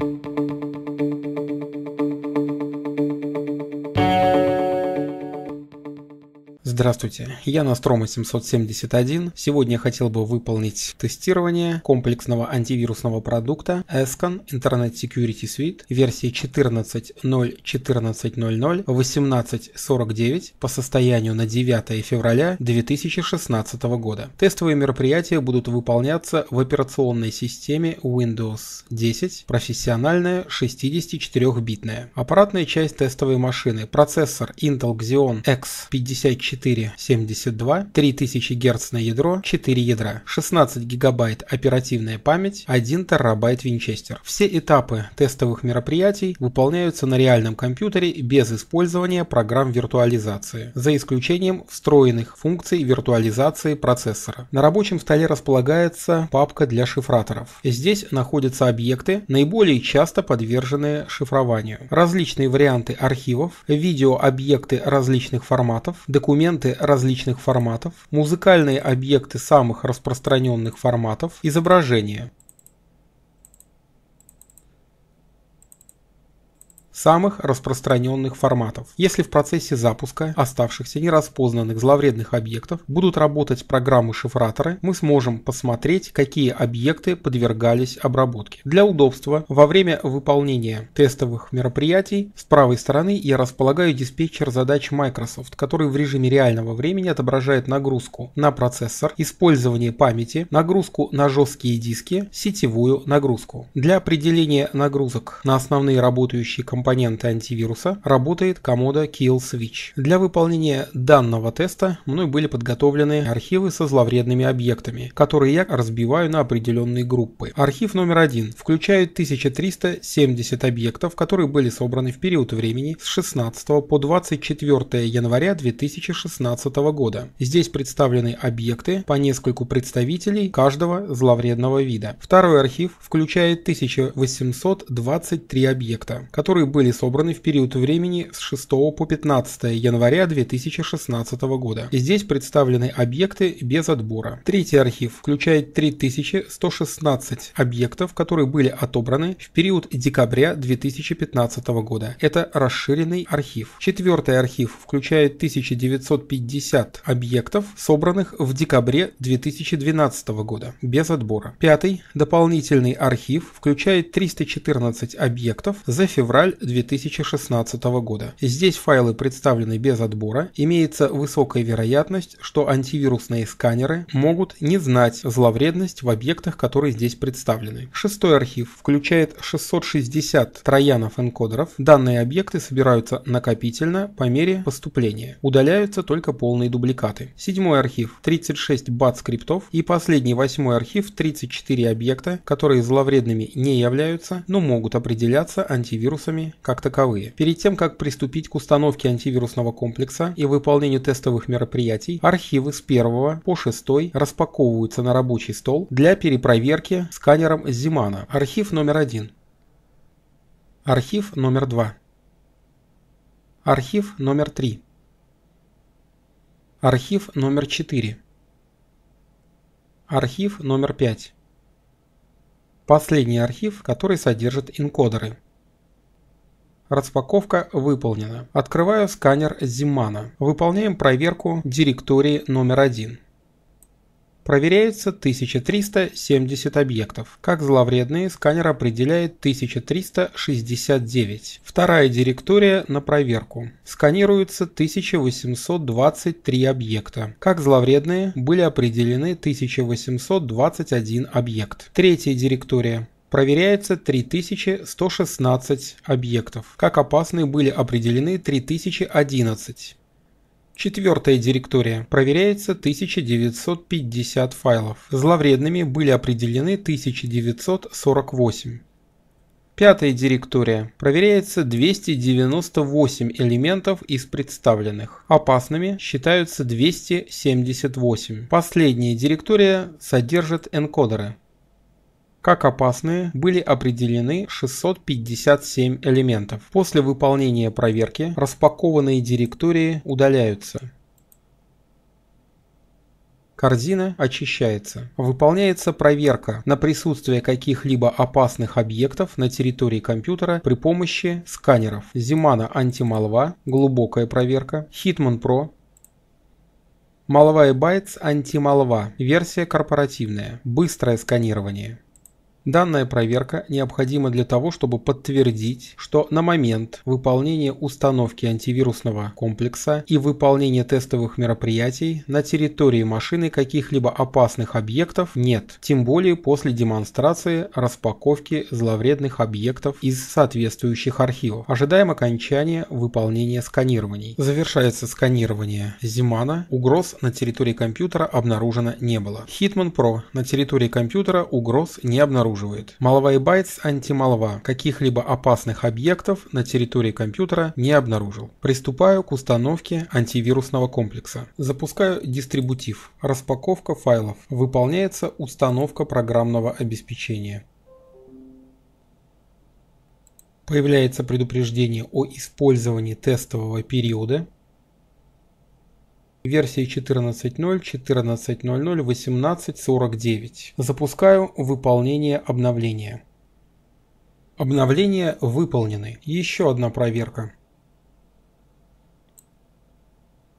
Thank you. Здравствуйте, я Настрома 771. Сегодня я хотел бы выполнить тестирование комплексного антивирусного продукта ESCON Internet Security Suite версии 14.0.14.00.18.49 по состоянию на 9 февраля 2016 года. Тестовые мероприятия будут выполняться в операционной системе Windows 10, профессиональная 64-битная. Аппаратная часть тестовой машины, процессор Intel Xeon X54 472, 3000 Гц на ядро, 4 ядра, 16 ГБ оперативная память, 1 терабайт винчестер. Все этапы тестовых мероприятий выполняются на реальном компьютере без использования программ виртуализации, за исключением встроенных функций виртуализации процессора. На рабочем столе располагается папка для шифраторов. Здесь находятся объекты, наиболее часто подверженные шифрованию. Различные варианты архивов, видеообъекты различных форматов, документы фрагменты различных форматов, музыкальные объекты самых распространенных форматов, изображения. самых распространенных форматов. Если в процессе запуска оставшихся нераспознанных зловредных объектов будут работать программы-шифраторы, мы сможем посмотреть, какие объекты подвергались обработке. Для удобства во время выполнения тестовых мероприятий с правой стороны я располагаю диспетчер задач Microsoft, который в режиме реального времени отображает нагрузку на процессор, использование памяти, нагрузку на жесткие диски, сетевую нагрузку. Для определения нагрузок на основные работающие компоненты компоненты антивируса работает комода Kill Switch. Для выполнения данного теста мной были подготовлены архивы со зловредными объектами, которые я разбиваю на определенные группы. Архив номер один включает 1370 объектов, которые были собраны в период времени с 16 по 24 января 2016 года. Здесь представлены объекты по нескольку представителей каждого зловредного вида. Второй архив включает 1823 объекта, которые были собраны в период времени с 6 по 15 января 2016 года. здесь представлены объекты без отбора. Третий архив включает 3116 объектов, которые были отобраны в период декабря 2015 года. Это расширенный архив. Четвертый архив включает 1950 объектов, собранных в декабре 2012 года, без отбора. Пятый дополнительный архив включает 314 объектов за февраль 2016 года. Здесь файлы представлены без отбора, имеется высокая вероятность, что антивирусные сканеры могут не знать зловредность в объектах, которые здесь представлены. Шестой архив включает 660 троянов-энкодеров. Данные объекты собираются накопительно по мере поступления. Удаляются только полные дубликаты. Седьмой архив 36 бат-скриптов и последний восьмой архив 34 объекта, которые зловредными не являются, но могут определяться антивирусами как таковые. Перед тем, как приступить к установке антивирусного комплекса и выполнению тестовых мероприятий, архивы с 1 по 6 распаковываются на рабочий стол для перепроверки сканером Зимана. Архив номер 1. Архив номер 2. Архив номер 3. Архив номер 4. Архив номер 5. Последний архив, который содержит энкодеры. Распаковка выполнена. Открываю сканер Зимана. Выполняем проверку директории номер один. Проверяется 1370 объектов. Как зловредные, сканер определяет 1369. Вторая директория на проверку. Сканируется 1823 объекта. Как зловредные, были определены 1821 объект. Третья директория проверяется 3116 объектов. Как опасные были определены 3011. Четвертая директория. Проверяется 1950 файлов. Зловредными были определены 1948. Пятая директория. Проверяется 298 элементов из представленных. Опасными считаются 278. Последняя директория содержит энкодеры. Как опасные были определены 657 элементов. После выполнения проверки распакованные директории удаляются. Корзина очищается. Выполняется проверка на присутствие каких-либо опасных объектов на территории компьютера при помощи сканеров. Зимана Антималва, глубокая проверка, Hitman Pro, Молва и Bytes антимолва, версия корпоративная, быстрое сканирование. Данная проверка необходима для того, чтобы подтвердить, что на момент выполнения установки антивирусного комплекса и выполнения тестовых мероприятий на территории машины каких-либо опасных объектов нет, тем более после демонстрации распаковки зловредных объектов из соответствующих архивов. Ожидаем окончания выполнения сканирований. Завершается сканирование Зимана, угроз на территории компьютера обнаружено не было. Hitman Pro на территории компьютера угроз не обнаружено обнаруживает. Молва и байтс антимолва каких-либо опасных объектов на территории компьютера не обнаружил. Приступаю к установке антивирусного комплекса. Запускаю дистрибутив. Распаковка файлов. Выполняется установка программного обеспечения. Появляется предупреждение о использовании тестового периода версии 14.0, 14.00, 18.49. Запускаю выполнение обновления. Обновления выполнены. Еще одна проверка.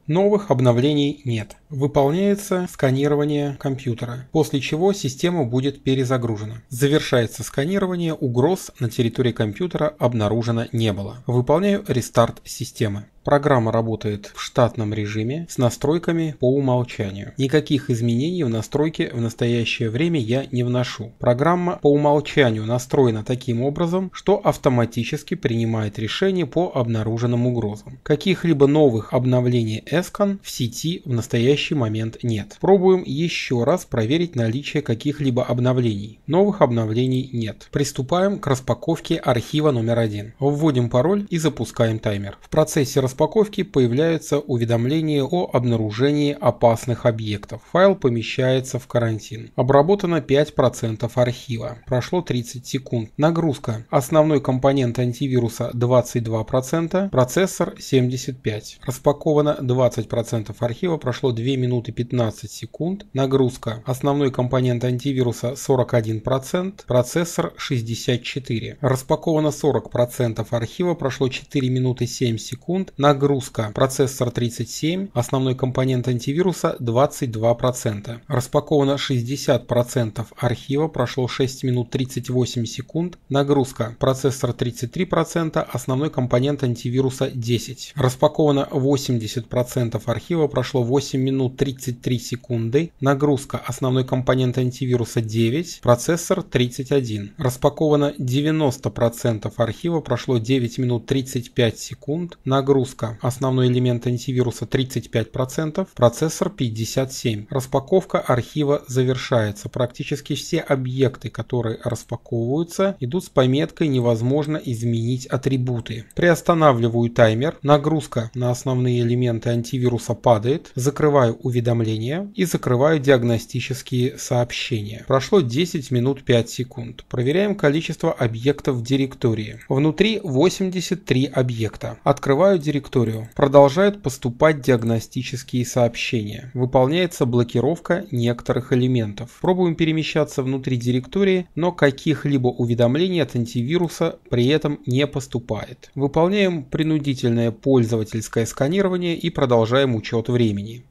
Новых обновлений нет. Выполняется сканирование компьютера, после чего система будет перезагружена. Завершается сканирование, угроз на территории компьютера обнаружено не было. Выполняю рестарт системы. Программа работает в штатном режиме с настройками по умолчанию. Никаких изменений в настройке в настоящее время я не вношу. Программа по умолчанию настроена таким образом, что автоматически принимает решение по обнаруженным угрозам. Каких-либо новых обновлений ESCON в сети в настоящее настоящий момент нет. Пробуем еще раз проверить наличие каких-либо обновлений. Новых обновлений нет. Приступаем к распаковке архива номер один. Вводим пароль и запускаем таймер. В процессе распаковки появляются уведомления о обнаружении опасных объектов. Файл помещается в карантин. Обработано 5% архива. Прошло 30 секунд. Нагрузка. Основной компонент антивируса 22%, процессор 75%. Распаковано 20% архива, прошло 2 2 минуты 15 секунд, нагрузка основной компонент антивируса 41%, процессор 64. Распаковано 40% архива, прошло 4 минуты 7 секунд, нагрузка процессор 37, основной компонент антивируса 22%. Распаковано 60% архива, прошло 6 минут 38 секунд, нагрузка процессор 33%, основной компонент антивируса 10. Распаковано 80% архива, прошло 8 минут минут 33 секунды, нагрузка основной компонент антивируса 9, процессор 31. Распаковано 90% архива, прошло 9 минут 35 секунд, нагрузка основной элемент антивируса 35%, процессор 57. Распаковка архива завершается. Практически все объекты, которые распаковываются, идут с пометкой «Невозможно изменить атрибуты». Приостанавливаю таймер, нагрузка на основные элементы антивируса падает, закрываю открываю уведомления и закрываю диагностические сообщения. Прошло 10 минут 5 секунд. Проверяем количество объектов в директории. Внутри 83 объекта. Открываю директорию. Продолжают поступать диагностические сообщения. Выполняется блокировка некоторых элементов. Пробуем перемещаться внутри директории, но каких-либо уведомлений от антивируса при этом не поступает. Выполняем принудительное пользовательское сканирование и продолжаем учет времени.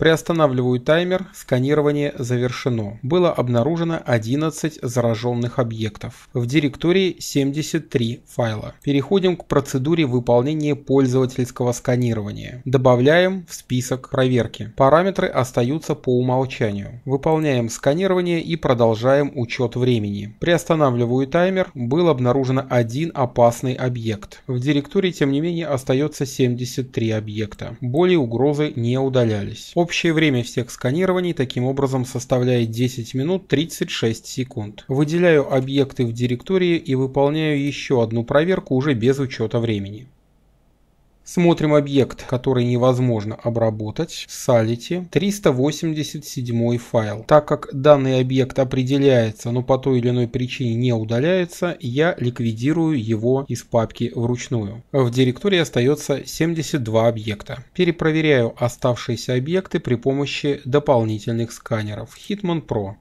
Приостанавливаю таймер, сканирование завершено. Было обнаружено 11 зараженных объектов. В директории 73 файла. Переходим к процедуре выполнения пользовательского сканирования. Добавляем в список проверки. Параметры остаются по умолчанию. Выполняем сканирование и продолжаем учет времени. Приостанавливаю таймер, был обнаружен один опасный объект. В директории тем не менее остается 73 объекта. Более угрозы не удалялись. Общее время всех сканирований таким образом составляет 10 минут 36 секунд. Выделяю объекты в директории и выполняю еще одну проверку уже без учета времени. Смотрим объект, который невозможно обработать. Салите 387 файл. Так как данный объект определяется, но по той или иной причине не удаляется, я ликвидирую его из папки вручную. В директории остается 72 объекта. Перепроверяю оставшиеся объекты при помощи дополнительных сканеров Hitman Pro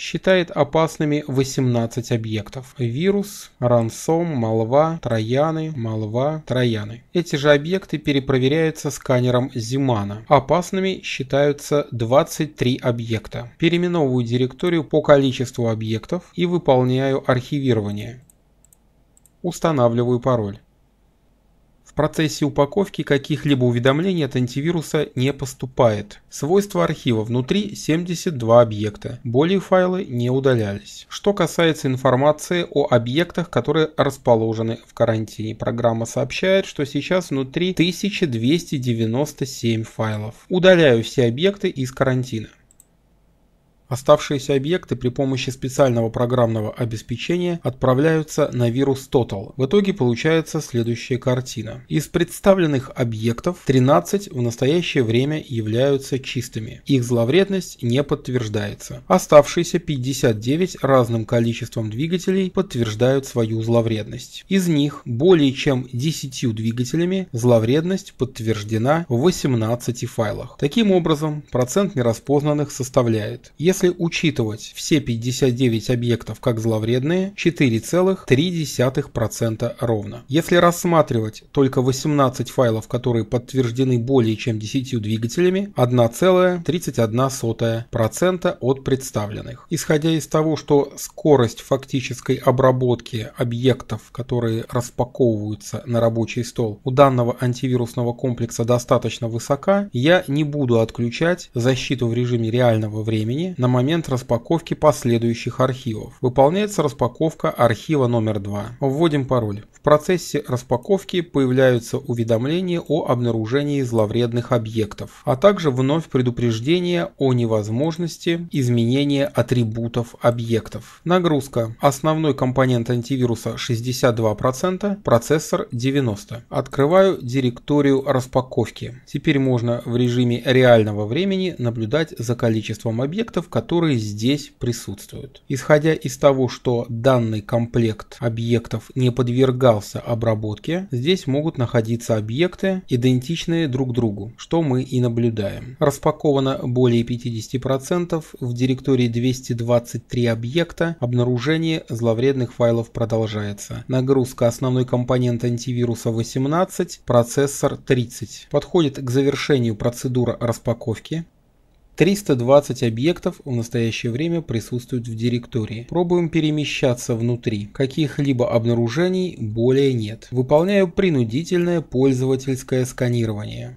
считает опасными 18 объектов. Вирус, рансом, молва, трояны, молва, трояны. Эти же объекты перепроверяются сканером Зимана. Опасными считаются 23 объекта. Переименовываю директорию по количеству объектов и выполняю архивирование. Устанавливаю пароль. В процессе упаковки каких-либо уведомлений от антивируса не поступает. Свойства архива внутри 72 объекта. Более файлы не удалялись. Что касается информации о объектах, которые расположены в карантине. Программа сообщает, что сейчас внутри 1297 файлов. Удаляю все объекты из карантина. Оставшиеся объекты при помощи специального программного обеспечения отправляются на вирус Total. В итоге получается следующая картина. Из представленных объектов 13 в настоящее время являются чистыми. Их зловредность не подтверждается. Оставшиеся 59 разным количеством двигателей подтверждают свою зловредность. Из них более чем 10 двигателями зловредность подтверждена в 18 файлах. Таким образом, процент нераспознанных составляет, если если учитывать все 59 объектов как зловредные, 4,3% ровно. Если рассматривать только 18 файлов, которые подтверждены более чем 10 двигателями, 1,31% от представленных. Исходя из того, что скорость фактической обработки объектов, которые распаковываются на рабочий стол, у данного антивирусного комплекса достаточно высока, я не буду отключать защиту в режиме реального времени на момент распаковки последующих архивов. Выполняется распаковка архива номер 2. Вводим пароль. В процессе распаковки появляются уведомления о обнаружении зловредных объектов, а также вновь предупреждение о невозможности изменения атрибутов объектов. Нагрузка. Основной компонент антивируса 62%, процессор 90%. Открываю директорию распаковки. Теперь можно в режиме реального времени наблюдать за количеством объектов, которые здесь присутствуют. Исходя из того, что данный комплект объектов не подвергался обработке, здесь могут находиться объекты, идентичные друг другу, что мы и наблюдаем. Распаковано более 50% в директории 223 объекта, обнаружение зловредных файлов продолжается. Нагрузка основной компонент антивируса 18, процессор 30. Подходит к завершению процедура распаковки. 320 объектов в настоящее время присутствуют в директории. Пробуем перемещаться внутри. Каких-либо обнаружений более нет. Выполняю принудительное пользовательское сканирование.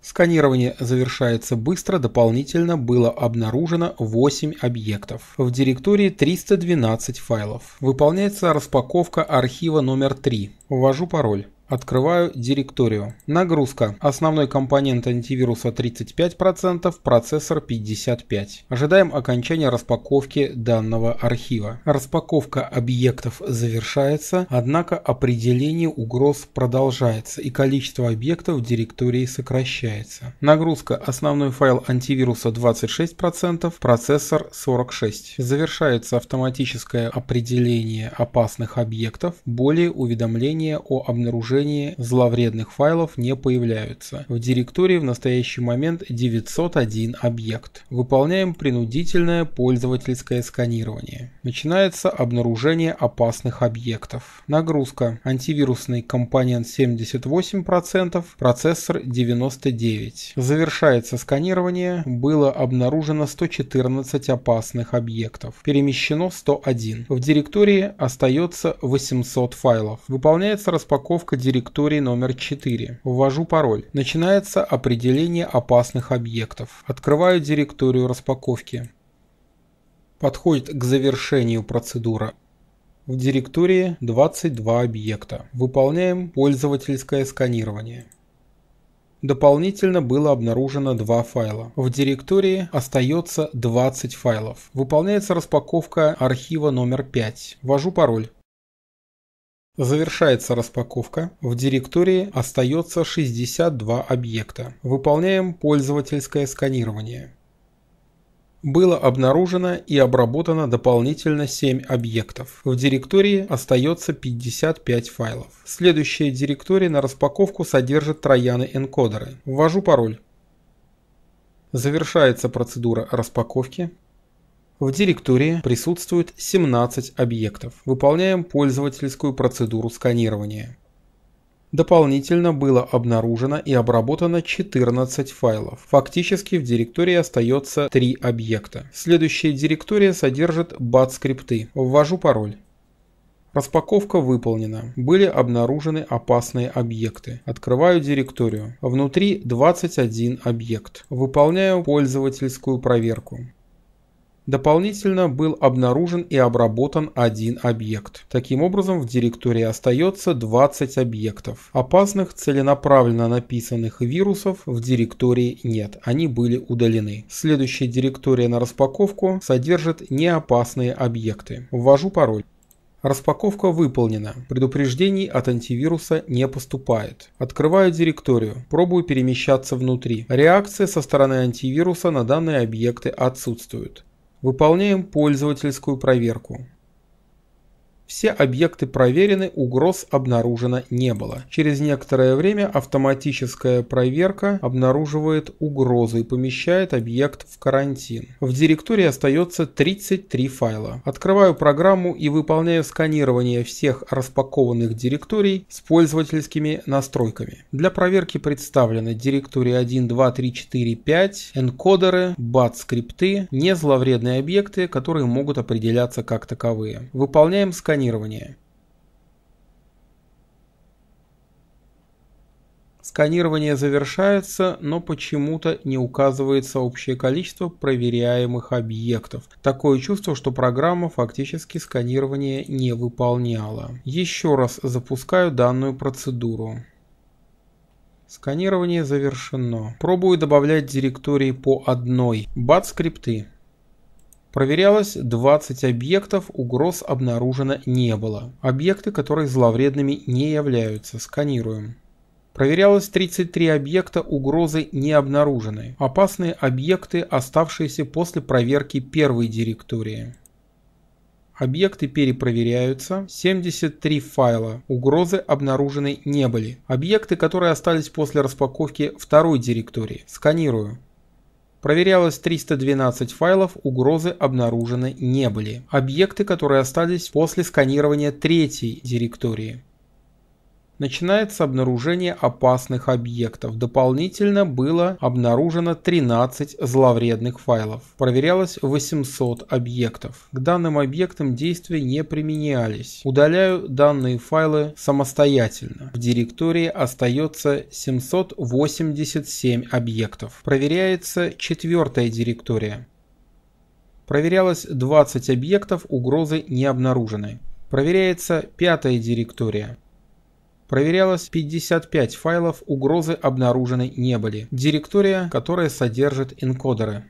Сканирование завершается быстро, дополнительно было обнаружено 8 объектов. В директории 312 файлов. Выполняется распаковка архива номер 3. Ввожу пароль. Открываю директорию. Нагрузка. Основной компонент антивируса 35%, процессор 55%. Ожидаем окончания распаковки данного архива. Распаковка объектов завершается, однако определение угроз продолжается и количество объектов в директории сокращается. Нагрузка. Основной файл антивируса 26%, процессор 46%. Завершается автоматическое определение опасных объектов, более уведомление о обнаружении приложении зловредных файлов не появляются. В директории в настоящий момент 901 объект. Выполняем принудительное пользовательское сканирование. Начинается обнаружение опасных объектов. Нагрузка. Антивирусный компонент 78%, процессор 99%. Завершается сканирование. Было обнаружено 114 опасных объектов. Перемещено 101. В директории остается 800 файлов. Выполняется распаковка директории номер 4. Ввожу пароль. Начинается определение опасных объектов. Открываю директорию распаковки. Подходит к завершению процедура. В директории 22 объекта. Выполняем пользовательское сканирование. Дополнительно было обнаружено два файла. В директории остается 20 файлов. Выполняется распаковка архива номер 5. Ввожу пароль. Завершается распаковка. В директории остается 62 объекта. Выполняем пользовательское сканирование. Было обнаружено и обработано дополнительно 7 объектов. В директории остается 55 файлов. Следующая директория на распаковку содержит трояны-энкодеры. Ввожу пароль. Завершается процедура распаковки. В директории присутствует 17 объектов. Выполняем пользовательскую процедуру сканирования. Дополнительно было обнаружено и обработано 14 файлов. Фактически в директории остается 3 объекта. Следующая директория содержит бат-скрипты. Ввожу пароль. Распаковка выполнена. Были обнаружены опасные объекты. Открываю директорию. Внутри 21 объект. Выполняю пользовательскую проверку. Дополнительно был обнаружен и обработан один объект. Таким образом, в директории остается 20 объектов. Опасных, целенаправленно написанных вирусов в директории нет, они были удалены. Следующая директория на распаковку содержит неопасные объекты. Ввожу пароль. Распаковка выполнена. Предупреждений от антивируса не поступает. Открываю директорию. Пробую перемещаться внутри. Реакция со стороны антивируса на данные объекты отсутствует. Выполняем пользовательскую проверку. Все объекты проверены, угроз обнаружено не было. Через некоторое время автоматическая проверка обнаруживает угрозы и помещает объект в карантин. В директории остается 33 файла. Открываю программу и выполняю сканирование всех распакованных директорий с пользовательскими настройками. Для проверки представлены директории 1, 2, 3, 4, 5, энкодеры, бат-скрипты, незловредные объекты, которые могут определяться как таковые. Выполняем сканирование сканирование. Сканирование завершается, но почему-то не указывается общее количество проверяемых объектов. Такое чувство, что программа фактически сканирование не выполняла. Еще раз запускаю данную процедуру. Сканирование завершено. Пробую добавлять директории по одной. Бат скрипты. Проверялось 20 объектов, угроз обнаружено не было. Объекты, которые зловредными не являются, сканируем. Проверялось 33 объекта, угрозы не обнаружены. Опасные объекты, оставшиеся после проверки первой директории. Объекты перепроверяются. 73 файла. Угрозы обнаружены не были. Объекты, которые остались после распаковки второй директории. Сканирую. Проверялось 312 файлов, угрозы обнаружены не были. Объекты, которые остались после сканирования третьей директории начинается обнаружение опасных объектов. Дополнительно было обнаружено 13 зловредных файлов. Проверялось 800 объектов. К данным объектам действия не применялись. Удаляю данные файлы самостоятельно. В директории остается 787 объектов. Проверяется четвертая директория. Проверялось 20 объектов, угрозы не обнаружены. Проверяется пятая директория. Проверялось 55 файлов, угрозы обнаружены не были. Директория, которая содержит энкодеры.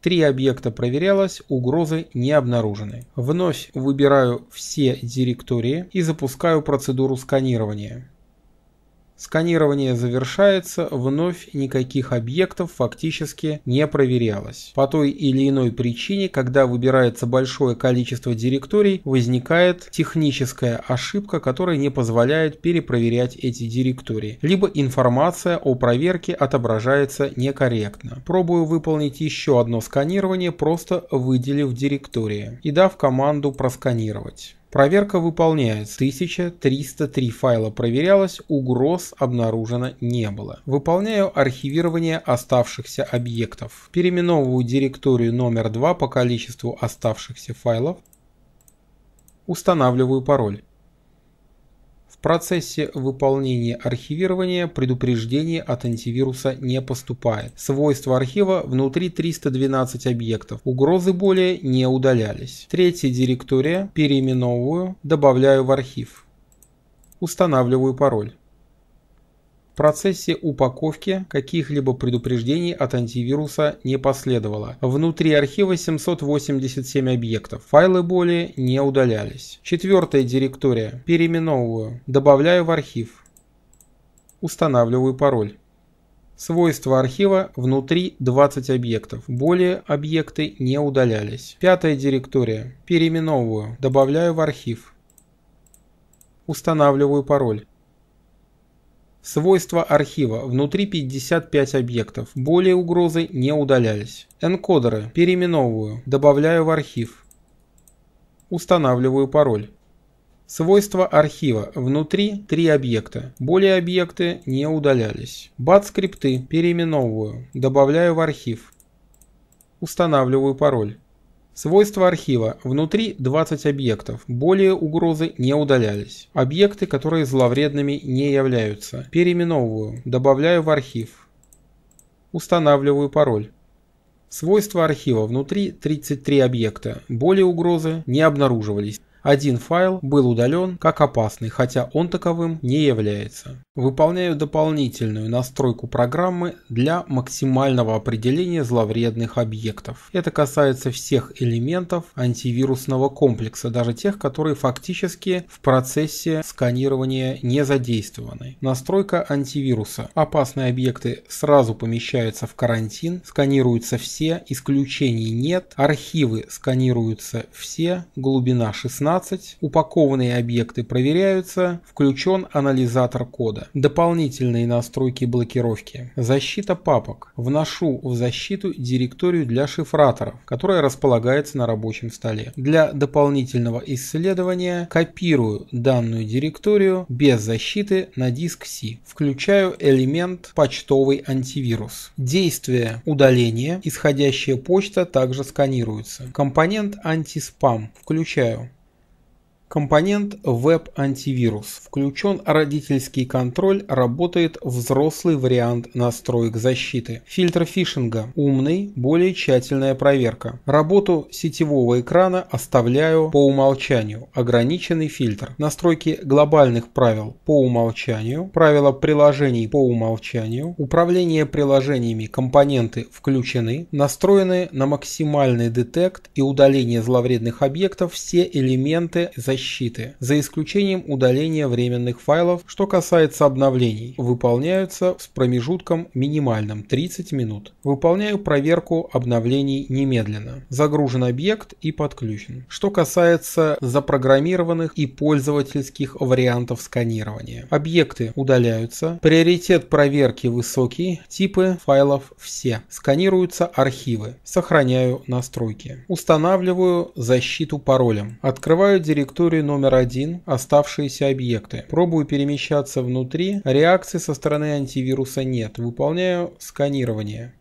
Три объекта проверялось, угрозы не обнаружены. Вновь выбираю все директории и запускаю процедуру сканирования. Сканирование завершается, вновь никаких объектов фактически не проверялось. По той или иной причине, когда выбирается большое количество директорий, возникает техническая ошибка, которая не позволяет перепроверять эти директории. Либо информация о проверке отображается некорректно. Пробую выполнить еще одно сканирование, просто выделив директории и дав команду просканировать. Проверка выполняется. 1303 файла проверялось, угроз обнаружено не было. Выполняю архивирование оставшихся объектов. Переименовываю директорию номер 2 по количеству оставшихся файлов. Устанавливаю пароль. В процессе выполнения архивирования предупреждение от антивируса не поступает. Свойства архива внутри 312 объектов. Угрозы более не удалялись. Третья директория переименовываю, добавляю в архив. Устанавливаю пароль процессе упаковки каких-либо предупреждений от антивируса не последовало. Внутри архива 787 объектов. Файлы более не удалялись. Четвертая директория. Переименовываю. Добавляю в архив. Устанавливаю пароль. Свойства архива внутри 20 объектов. Более объекты не удалялись. Пятая директория. Переименовываю. Добавляю в архив. Устанавливаю пароль. Свойства архива. Внутри 55 объектов. Более угрозы не удалялись. Энкодеры. Переименовываю. Добавляю в архив. Устанавливаю пароль. Свойства архива. Внутри три объекта. Более объекты не удалялись. Бат скрипты переименовываю. Добавляю в архив. Устанавливаю пароль. Свойства архива. Внутри 20 объектов. Более угрозы не удалялись. Объекты, которые зловредными не являются. Переименовываю. Добавляю в архив. Устанавливаю пароль. Свойства архива. Внутри 33 объекта. Более угрозы не обнаруживались. Один файл был удален как опасный, хотя он таковым не является выполняю дополнительную настройку программы для максимального определения зловредных объектов. Это касается всех элементов антивирусного комплекса, даже тех, которые фактически в процессе сканирования не задействованы. Настройка антивируса. Опасные объекты сразу помещаются в карантин, сканируются все, исключений нет, архивы сканируются все, глубина 16, упакованные объекты проверяются, включен анализатор кода. Дополнительные настройки блокировки. Защита папок. Вношу в защиту директорию для шифраторов, которая располагается на рабочем столе. Для дополнительного исследования копирую данную директорию без защиты на диск C. Включаю элемент почтовый антивирус. Действие удаления. Исходящая почта также сканируется. Компонент антиспам. Включаю. Компонент веб-антивирус. Включен родительский контроль, работает взрослый вариант настроек защиты. Фильтр фишинга. Умный, более тщательная проверка. Работу сетевого экрана оставляю по умолчанию. Ограниченный фильтр. Настройки глобальных правил по умолчанию. Правила приложений по умолчанию. Управление приложениями. Компоненты включены. Настроены на максимальный детект и удаление зловредных объектов все элементы защиты защиты, за исключением удаления временных файлов, что касается обновлений, выполняются с промежутком минимальным 30 минут. Выполняю проверку обновлений немедленно. Загружен объект и подключен. Что касается запрограммированных и пользовательских вариантов сканирования. Объекты удаляются, приоритет проверки высокий, типы файлов все. Сканируются архивы, сохраняю настройки. Устанавливаю защиту паролем. Открываю директорию История номер один. Оставшиеся объекты. Пробую перемещаться внутри. Реакции со стороны антивируса нет. Выполняю сканирование.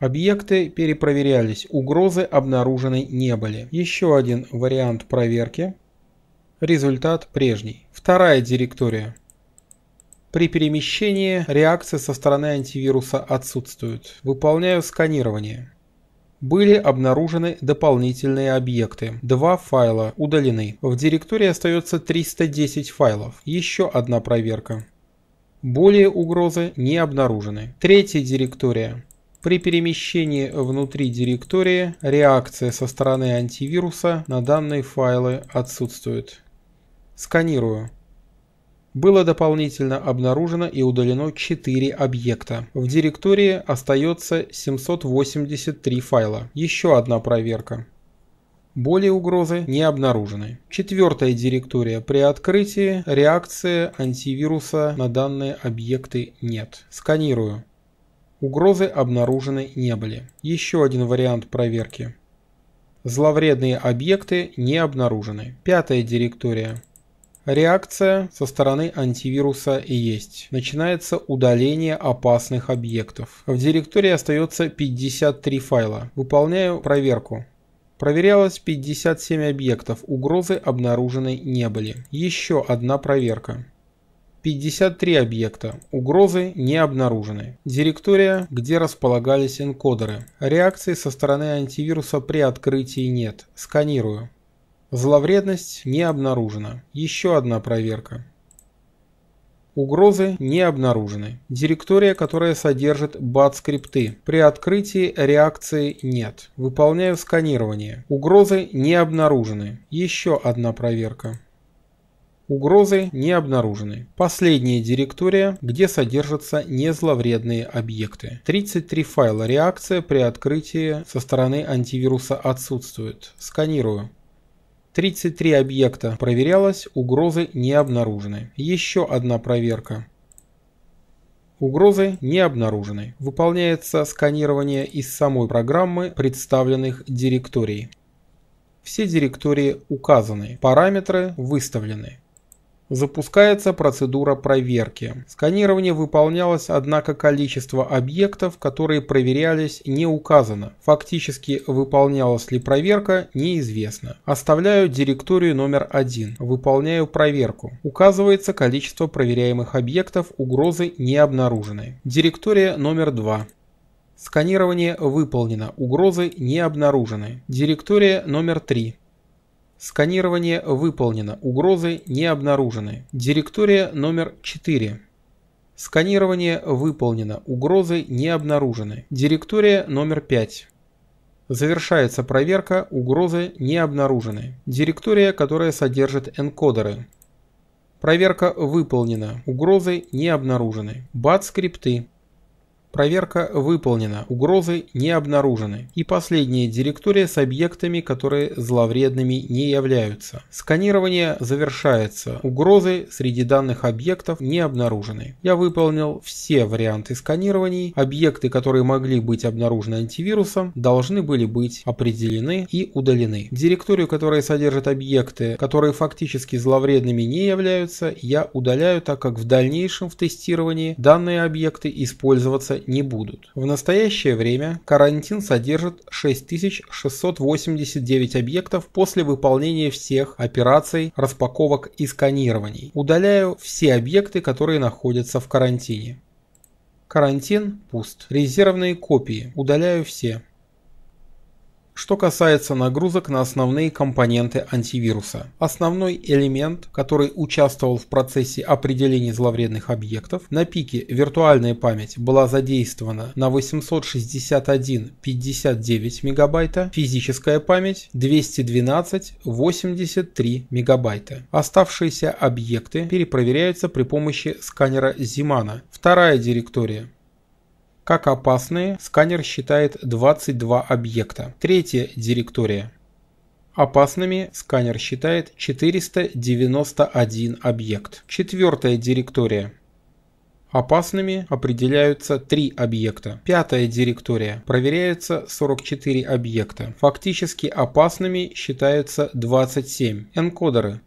Объекты перепроверялись, угрозы обнаружены не были. Еще один вариант проверки. Результат прежний. Вторая директория. При перемещении реакции со стороны антивируса отсутствуют. Выполняю сканирование были обнаружены дополнительные объекты. Два файла удалены. В директории остается 310 файлов. Еще одна проверка. Более угрозы не обнаружены. Третья директория. При перемещении внутри директории реакция со стороны антивируса на данные файлы отсутствует. Сканирую. Было дополнительно обнаружено и удалено 4 объекта. В директории остается 783 файла. Еще одна проверка. Более угрозы не обнаружены. Четвертая директория. При открытии реакции антивируса на данные объекты нет. Сканирую. Угрозы обнаружены не были. Еще один вариант проверки. Зловредные объекты не обнаружены. Пятая директория. Реакция со стороны антивируса есть. Начинается удаление опасных объектов. В директории остается 53 файла. Выполняю проверку. Проверялось 57 объектов, угрозы обнаружены не были. Еще одна проверка. 53 объекта, угрозы не обнаружены. Директория, где располагались энкодеры. Реакции со стороны антивируса при открытии нет. Сканирую. Зловредность не обнаружена. Еще одна проверка. Угрозы не обнаружены. Директория, которая содержит бат-скрипты. При открытии реакции нет. Выполняю сканирование. Угрозы не обнаружены. Еще одна проверка. Угрозы не обнаружены. Последняя директория, где содержатся незловредные объекты. 33 файла реакция при открытии со стороны антивируса отсутствует. Сканирую. 33 объекта проверялось, угрозы не обнаружены. Еще одна проверка. Угрозы не обнаружены. Выполняется сканирование из самой программы представленных директорий. Все директории указаны, параметры выставлены. Запускается процедура проверки. Сканирование выполнялось, однако количество объектов, которые проверялись, не указано. Фактически выполнялась ли проверка, неизвестно. Оставляю директорию номер 1. Выполняю проверку. Указывается количество проверяемых объектов, угрозы не обнаружены. Директория номер 2. Сканирование выполнено, угрозы не обнаружены. Директория номер 3. Сканирование выполнено, угрозы не обнаружены. Директория номер 4. Сканирование выполнено, угрозы не обнаружены. Директория номер 5. Завершается проверка, угрозы не обнаружены. Директория, которая содержит энкодеры. Проверка выполнена, угрозы не обнаружены. Бат скрипты. Проверка выполнена, угрозы не обнаружены. И последняя директория с объектами, которые зловредными не являются. Сканирование завершается, угрозы среди данных объектов не обнаружены. Я выполнил все варианты сканирований, объекты, которые могли быть обнаружены антивирусом, должны были быть определены и удалены. Директорию, которая содержит объекты, которые фактически зловредными не являются, я удаляю, так как в дальнейшем в тестировании данные объекты использоваться не будут. В настоящее время карантин содержит 6689 объектов после выполнения всех операций, распаковок и сканирований. Удаляю все объекты, которые находятся в карантине. Карантин пуст. Резервные копии. Удаляю все. Что касается нагрузок на основные компоненты антивируса. Основной элемент, который участвовал в процессе определения зловредных объектов, на пике виртуальная память была задействована на 861,59 МБ, физическая память 212,83 МБ. Оставшиеся объекты перепроверяются при помощи сканера Зимана. Вторая директория как опасные, сканер считает 22 объекта. Третья директория. Опасными сканер считает 491 объект. Четвертая директория. Опасными определяются 3 объекта. Пятая директория. Проверяются 44 объекта. Фактически опасными считаются 27. Энкодеры.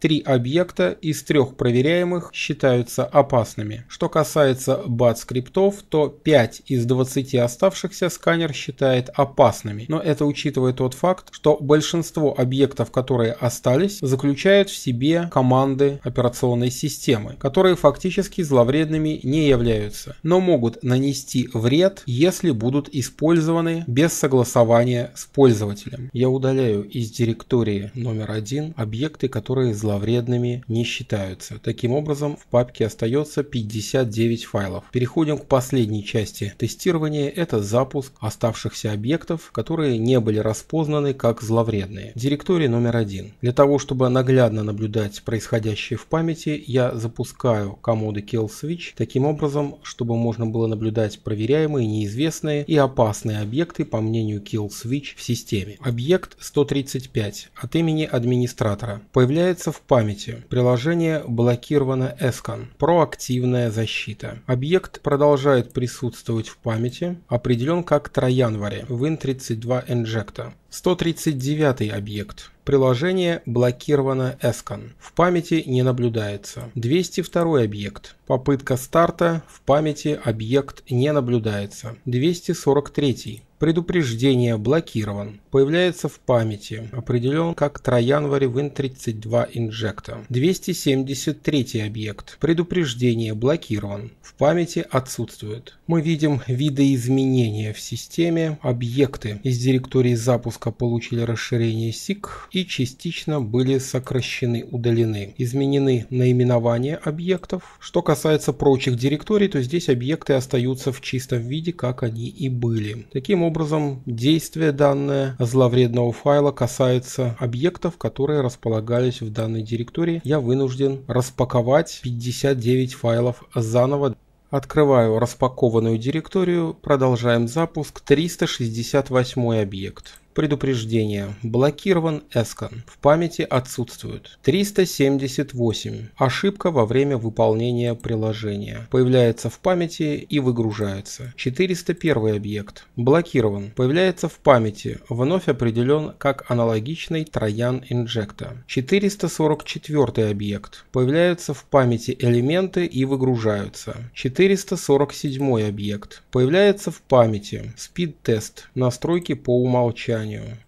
Три объекта из трех проверяемых считаются опасными. Что касается бат-скриптов, то 5 из 20 оставшихся сканер считает опасными, но это учитывая тот факт, что большинство объектов, которые остались, заключают в себе команды операционной системы, которые фактически зловредными не являются, но могут нанести вред, если будут использованы без согласования с пользователем. Я удаляю из директории номер один объекты, которые зловредны зловредными не считаются. Таким образом, в папке остается 59 файлов. Переходим к последней части тестирования. Это запуск оставшихся объектов, которые не были распознаны как зловредные. Директория номер один. Для того, чтобы наглядно наблюдать происходящее в памяти, я запускаю комоды kill switch таким образом, чтобы можно было наблюдать проверяемые, неизвестные и опасные объекты по мнению kill switch в системе. Объект 135 от имени администратора появляется в памяти. Приложение блокировано ESCAN. Проактивная защита. Объект продолжает присутствовать в памяти, определен как в Win32 Injector. 139 объект. Приложение блокировано ESCON. В памяти не наблюдается. 202 объект. Попытка старта. В памяти объект не наблюдается. 243. Предупреждение блокирован. Появляется в памяти. Определен как Троянвари Win32 инжекта. 273 объект. Предупреждение блокирован. В памяти отсутствует. Мы видим видоизменения в системе, объекты из директории запуска выпуска получили расширение SIG и частично были сокращены, удалены. Изменены наименования объектов. Что касается прочих директорий, то здесь объекты остаются в чистом виде, как они и были. Таким образом, действие данное зловредного файла касается объектов, которые располагались в данной директории. Я вынужден распаковать 59 файлов заново. Открываю распакованную директорию, продолжаем запуск, 368 объект. Предупреждение. Блокирован Эскан. В памяти отсутствует. 378. Ошибка во время выполнения приложения. Появляется в памяти и выгружается. 401 объект. Блокирован. Появляется в памяти. Вновь определен как аналогичный троян инжекта. 444 объект. Появляются в памяти элементы и выгружаются. 447 объект. Появляется в памяти. Спид-тест. Настройки по умолчанию on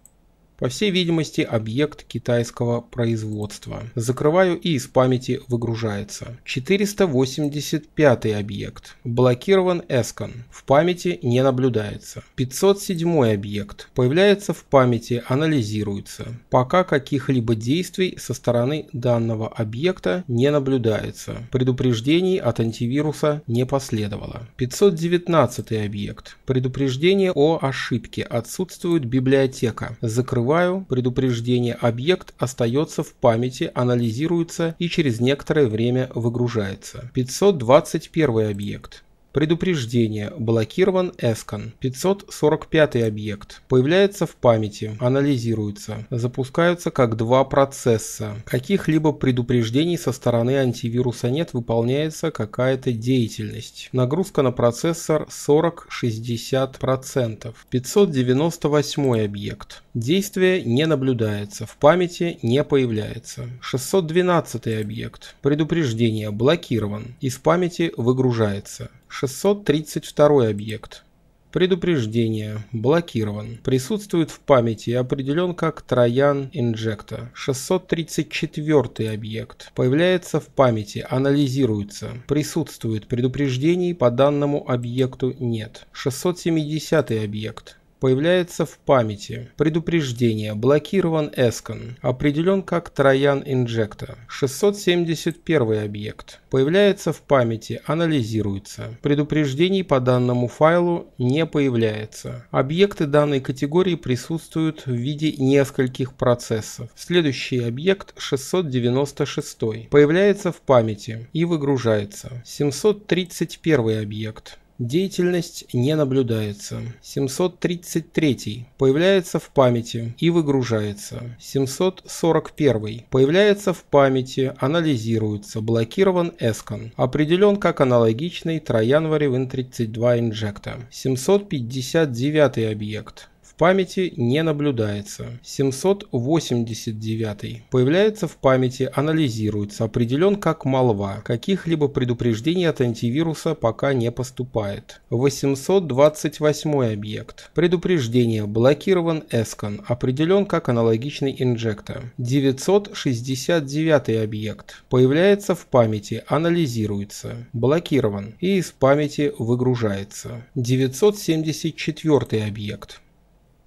По всей видимости, объект китайского производства. Закрываю и из памяти выгружается. 485 объект. Блокирован Эскон. В памяти не наблюдается. 507 объект. Появляется в памяти, анализируется. Пока каких-либо действий со стороны данного объекта не наблюдается. Предупреждений от антивируса не последовало. 519 объект. Предупреждение о ошибке. Отсутствует библиотека. Закрываю открываю предупреждение объект остается в памяти, анализируется и через некоторое время выгружается. 521 объект. Предупреждение. Блокирован Эскон. 545 объект. Появляется в памяти. Анализируется. Запускаются как два процесса. Каких-либо предупреждений со стороны антивируса нет, выполняется какая-то деятельность. Нагрузка на процессор 40-60%. 598 объект. Действие не наблюдается, в памяти не появляется. 612 объект. Предупреждение блокирован. Из памяти выгружается. 632 объект. Предупреждение. Блокирован. Присутствует в памяти и определен как Троян Инжекта. 634 объект. Появляется в памяти, анализируется. Присутствует предупреждений по данному объекту нет. 670 объект появляется в памяти. Предупреждение. Блокирован Эскон. Определен как Троян Инжекта. 671 объект. Появляется в памяти. Анализируется. Предупреждений по данному файлу не появляется. Объекты данной категории присутствуют в виде нескольких процессов. Следующий объект 696. Появляется в памяти и выгружается. 731 объект. Деятельность не наблюдается. 733. Появляется в памяти и выгружается. 741. Появляется в памяти, анализируется, блокирован эскон. Определен как аналогичный троянваревин 32 инжекта. 759 объект памяти не наблюдается. 789. Появляется в памяти, анализируется, определен как молва. Каких-либо предупреждений от антивируса пока не поступает. 828 объект. Предупреждение. Блокирован эскан, Определен как аналогичный инжекта. 969 объект. Появляется в памяти, анализируется. Блокирован. И из памяти выгружается. 974 объект.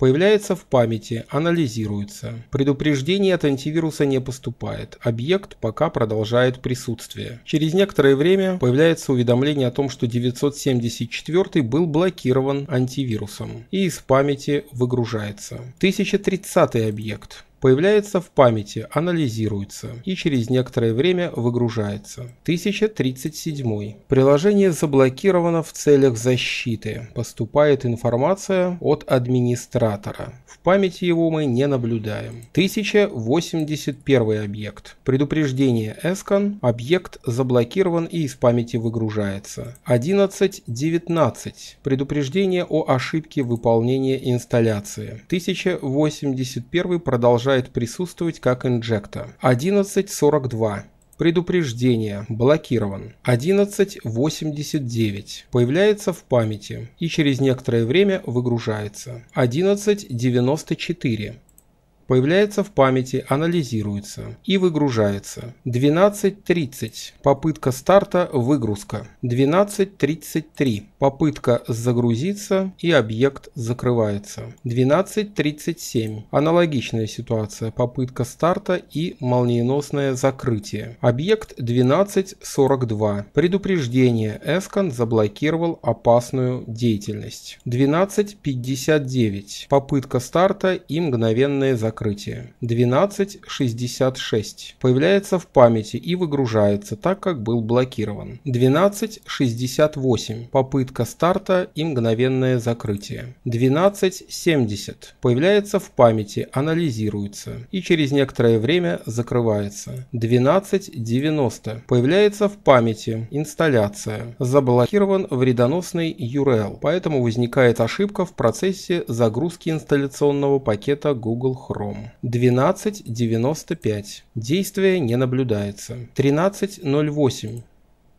Появляется в памяти, анализируется. Предупреждение от антивируса не поступает. Объект пока продолжает присутствие. Через некоторое время появляется уведомление о том, что 974 был блокирован антивирусом и из памяти выгружается. 1030 объект появляется в памяти, анализируется и через некоторое время выгружается. 1037. Приложение заблокировано в целях защиты. Поступает информация от администратора. В памяти его мы не наблюдаем. 1081 объект. Предупреждение ESCON. Объект заблокирован и из памяти выгружается. 11.19. Предупреждение о ошибке выполнения инсталляции. 1081 продолжает продолжает присутствовать как инжекта. 1142. Предупреждение. Блокирован. 11.89. Появляется в памяти и через некоторое время выгружается. 11.94 появляется в памяти, анализируется и выгружается. 12.30. Попытка старта, выгрузка. 12.33. Попытка загрузиться и объект закрывается. 12.37. Аналогичная ситуация. Попытка старта и молниеносное закрытие. Объект 12.42. Предупреждение. Эскон заблокировал опасную деятельность. 12.59. Попытка старта и мгновенное закрытие покрытия. 1266 появляется в памяти и выгружается, так как был блокирован. 1268 попытка старта и мгновенное закрытие. 1270 появляется в памяти, анализируется и через некоторое время закрывается. 1290 появляется в памяти, инсталляция, заблокирован вредоносный URL, поэтому возникает ошибка в процессе загрузки инсталляционного пакета Google Chrome втором. 12.95. действия не наблюдается. 13.08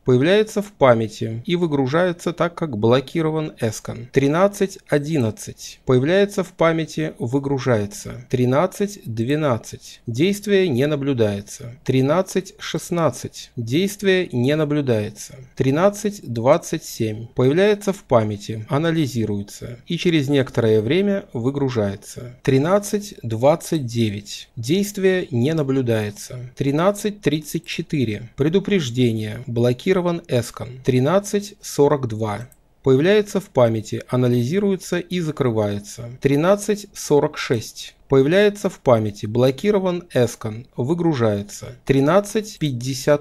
появляется в памяти и выгружается так, как блокирован эскан. 13.11 появляется в памяти, выгружается. 13.12 действие не наблюдается. 13.16 действие не наблюдается. 13.27 появляется в памяти, анализируется и через некоторое время выгружается. 13.29 действие не наблюдается. 13.34 предупреждение блокировано Датирован Эскон. 1342. Появляется в памяти, анализируется и закрывается. 1346. Появляется в памяти. Блокирован Эскон. Выгружается. 13.56.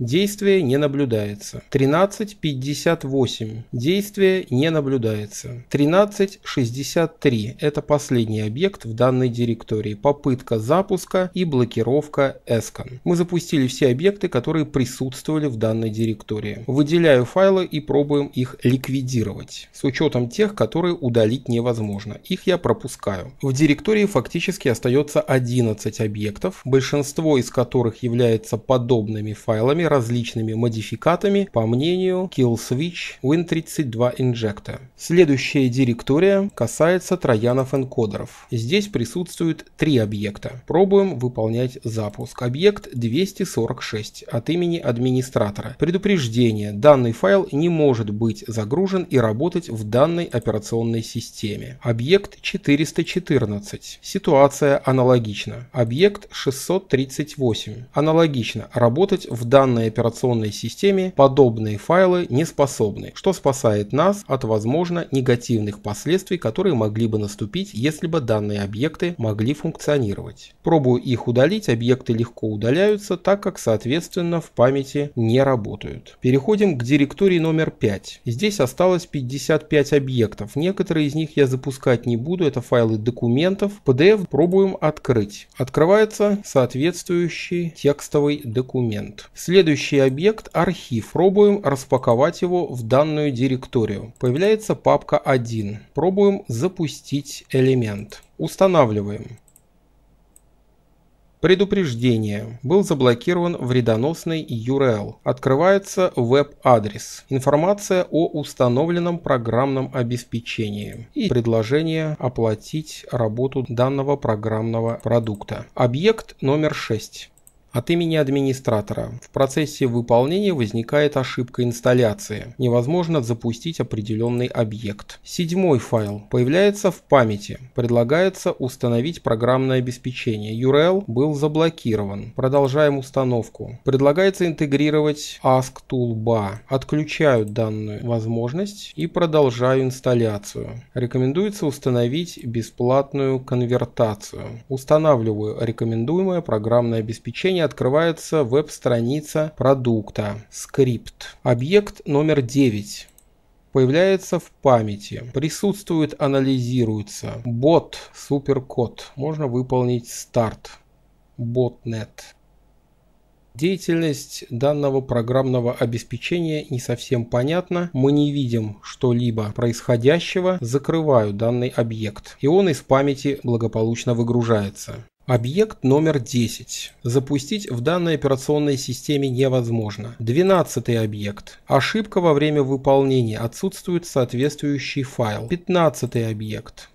Действие не наблюдается. 13.58. Действие не наблюдается. 13.63. Это последний объект в данной директории. Попытка запуска и блокировка Эскон. Мы запустили все объекты, которые присутствовали в данной директории. Выделяю файлы и пробуем их ликвидировать. С учетом тех, которые удалить невозможно. Их я пропускаю. В директории фактически остается 11 объектов, большинство из которых являются подобными файлами, различными модификатами, по мнению KillSwitch Win32 Injector. Следующая директория касается троянов-энкодеров. Здесь присутствуют три объекта. Пробуем выполнять запуск. Объект 246 от имени администратора. Предупреждение. Данный файл не может быть загружен и работать в данной операционной системе. Объект 414 6. Ситуация аналогична. Объект 638. Аналогично. Работать в данной операционной системе подобные файлы не способны, что спасает нас от, возможно, негативных последствий, которые могли бы наступить, если бы данные объекты могли функционировать. Пробую их удалить, объекты легко удаляются, так как, соответственно, в памяти не работают. Переходим к директории номер 5. Здесь осталось 55 объектов. Некоторые из них я запускать не буду, это файлы документов, PDF пробуем открыть. Открывается соответствующий текстовый документ. Следующий объект – архив. Пробуем распаковать его в данную директорию. Появляется папка 1. Пробуем запустить элемент. Устанавливаем. Предупреждение. Был заблокирован вредоносный URL. Открывается веб-адрес. Информация о установленном программном обеспечении и предложение оплатить работу данного программного продукта. Объект номер 6. От имени администратора. В процессе выполнения возникает ошибка инсталляции. Невозможно запустить определенный объект. Седьмой файл. Появляется в памяти. Предлагается установить программное обеспечение. URL был заблокирован. Продолжаем установку. Предлагается интегрировать Ask Toolbar. Отключаю данную возможность и продолжаю инсталляцию. Рекомендуется установить бесплатную конвертацию. Устанавливаю рекомендуемое программное обеспечение приложения открывается веб-страница продукта, скрипт. Объект номер 9 появляется в памяти, присутствует, анализируется. Бот, суперкод, можно выполнить старт. Ботнет. Деятельность данного программного обеспечения не совсем понятна. Мы не видим что-либо происходящего. Закрываю данный объект. И он из памяти благополучно выгружается. Объект номер 10. Запустить в данной операционной системе невозможно. 12 объект. Ошибка во время выполнения. Отсутствует соответствующий файл. 15 объект.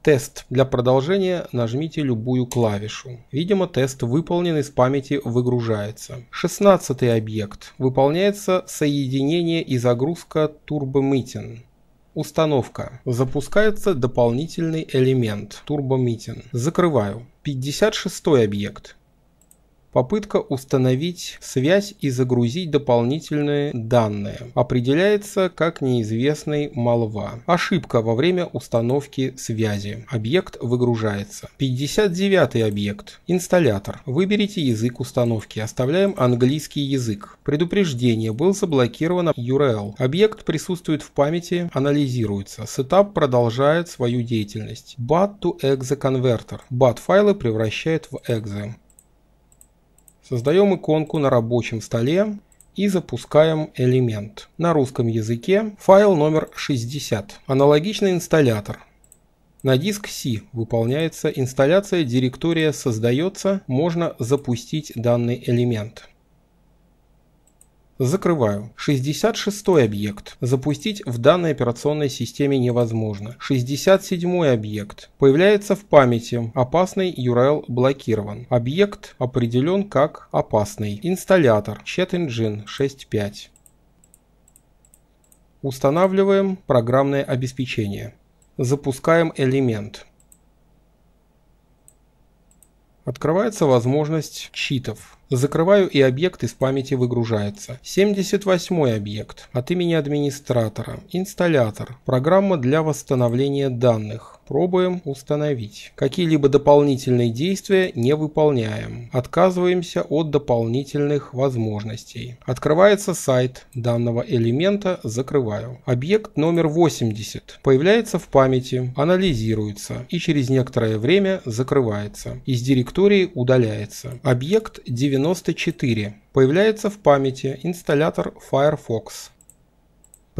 Тест. Для продолжения нажмите любую клавишу. Видимо, тест выполнен из памяти выгружается. 16 объект. Выполняется соединение и загрузка турбомитин. Установка. Запускается дополнительный элемент турбомитин. Закрываю. 56 объект. Попытка установить связь и загрузить дополнительные данные определяется как неизвестный молва. Ошибка во время установки связи. Объект выгружается. 59 объект. Инсталлятор. Выберите язык установки. Оставляем английский язык. Предупреждение. Был заблокирован URL. Объект присутствует в памяти, анализируется. Сетап продолжает свою деятельность. BAT to exe конвертер. BAT файлы превращает в exe. Создаем иконку на рабочем столе и запускаем элемент. На русском языке файл номер 60. Аналогичный инсталлятор. На диск C выполняется инсталляция, директория создается, можно запустить данный элемент. Закрываю. 66 объект. Запустить в данной операционной системе невозможно. 67 объект. Появляется в памяти. Опасный URL блокирован. Объект определен как опасный. Инсталлятор. ChatEngine 6.5. Устанавливаем программное обеспечение. Запускаем элемент. Открывается возможность читов. Закрываю и объект из памяти выгружается. 78 объект от имени администратора. Инсталлятор. Программа для восстановления данных. Пробуем установить. Какие-либо дополнительные действия не выполняем. Отказываемся от дополнительных возможностей. Открывается сайт данного элемента, закрываю. Объект номер 80 появляется в памяти, анализируется и через некоторое время закрывается. Из директории удаляется. Объект 94 появляется в памяти инсталлятор Firefox.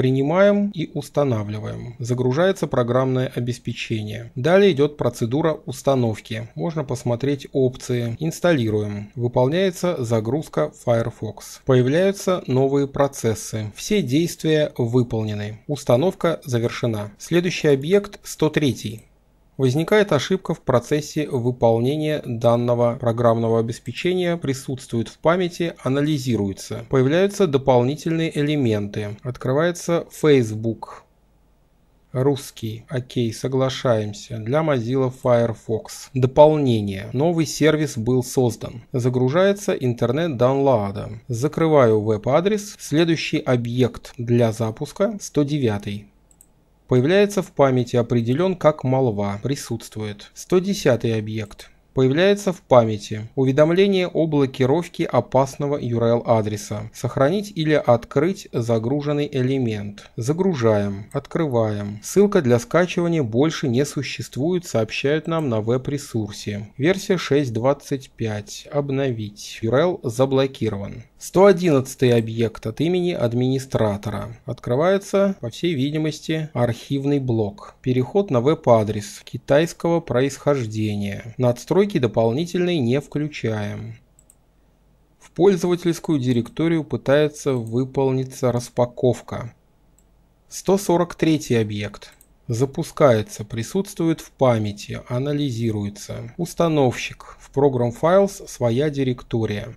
Принимаем и устанавливаем. Загружается программное обеспечение. Далее идет процедура установки. Можно посмотреть опции. Инсталируем. Выполняется загрузка Firefox. Появляются новые процессы. Все действия выполнены. Установка завершена. Следующий объект 103 возникает ошибка в процессе выполнения данного программного обеспечения, присутствует в памяти, анализируется. Появляются дополнительные элементы. Открывается Facebook. Русский. Окей, соглашаемся. Для Mozilla Firefox. Дополнение. Новый сервис был создан. Загружается интернет даунлоада. Закрываю веб-адрес. Следующий объект для запуска 109. Появляется в памяти, определен как молва, присутствует. 110 объект. Появляется в памяти уведомление о блокировке опасного URL-адреса. Сохранить или открыть загруженный элемент. Загружаем. Открываем. Ссылка для скачивания больше не существует, сообщают нам на веб-ресурсе. Версия 6.25. Обновить. URL заблокирован. 111 объект от имени администратора. Открывается, по всей видимости, архивный блок. Переход на веб-адрес китайского происхождения. Надстройки дополнительные не включаем. В пользовательскую директорию пытается выполниться распаковка. 143 объект. Запускается, присутствует в памяти, анализируется. Установщик. В программ файлс своя директория.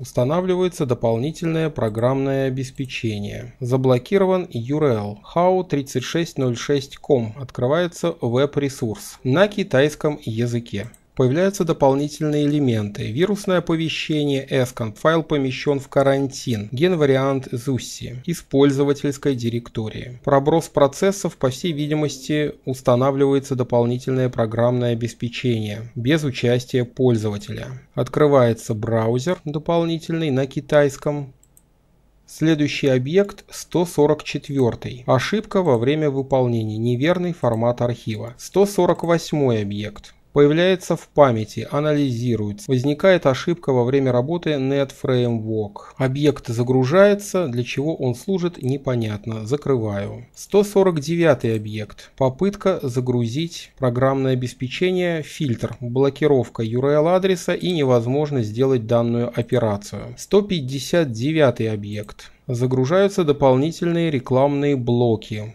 Устанавливается дополнительное программное обеспечение. Заблокирован URL. how3606.com. Открывается веб-ресурс на китайском языке появляются дополнительные элементы. Вирусное оповещение ESCON, файл помещен в карантин, генвариант ZUSI из пользовательской директории. Проброс процессов, по всей видимости, устанавливается дополнительное программное обеспечение без участия пользователя. Открывается браузер дополнительный на китайском, Следующий объект 144. Ошибка во время выполнения. Неверный формат архива. 148 объект появляется в памяти, анализируется. Возникает ошибка во время работы NetFrameWalk. Объект загружается, для чего он служит непонятно. Закрываю. 149 объект. Попытка загрузить программное обеспечение, фильтр, блокировка URL адреса и невозможность сделать данную операцию. 159 объект. Загружаются дополнительные рекламные блоки.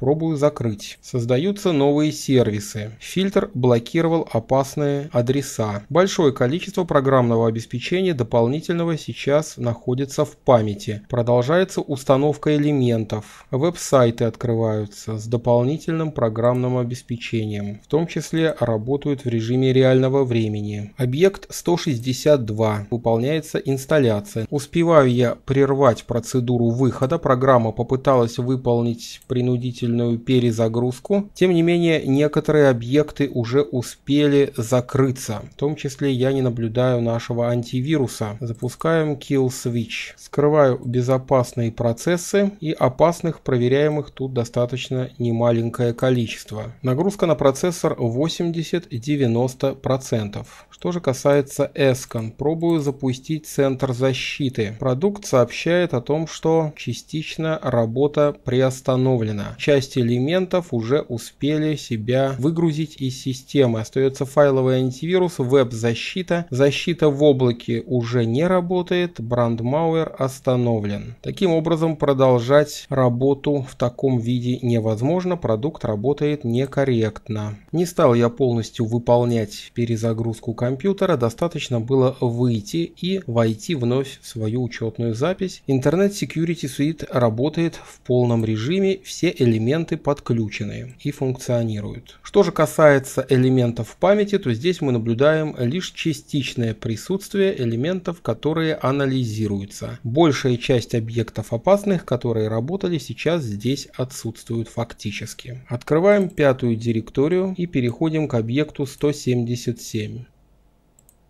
Пробую закрыть. Создаются новые сервисы. Фильтр блокировал опасные адреса. Большое количество программного обеспечения дополнительного сейчас находится в памяти. Продолжается установка элементов. Веб-сайты открываются с дополнительным программным обеспечением. В том числе работают в режиме реального времени. Объект 162. Выполняется инсталляция. Успеваю я прервать процедуру выхода. Программа попыталась выполнить принудительную длительную перезагрузку. Тем не менее, некоторые объекты уже успели закрыться. В том числе я не наблюдаю нашего антивируса. Запускаем Kill Switch. Скрываю безопасные процессы и опасных проверяемых тут достаточно немаленькое количество. Нагрузка на процессор 80-90%. Что же касается ESCON, пробую запустить центр защиты. Продукт сообщает о том, что частично работа приостановлена. Часть часть элементов уже успели себя выгрузить из системы. Остается файловый антивирус, веб-защита, защита в облаке уже не работает, брандмауэр остановлен. Таким образом, продолжать работу в таком виде невозможно, продукт работает некорректно. Не стал я полностью выполнять перезагрузку компьютера, достаточно было выйти и войти вновь в свою учетную запись. Интернет Security Suite работает в полном режиме, все элементы элементы подключены и функционируют. Что же касается элементов памяти, то здесь мы наблюдаем лишь частичное присутствие элементов, которые анализируются. Большая часть объектов опасных, которые работали сейчас здесь отсутствуют фактически. Открываем пятую директорию и переходим к объекту 177.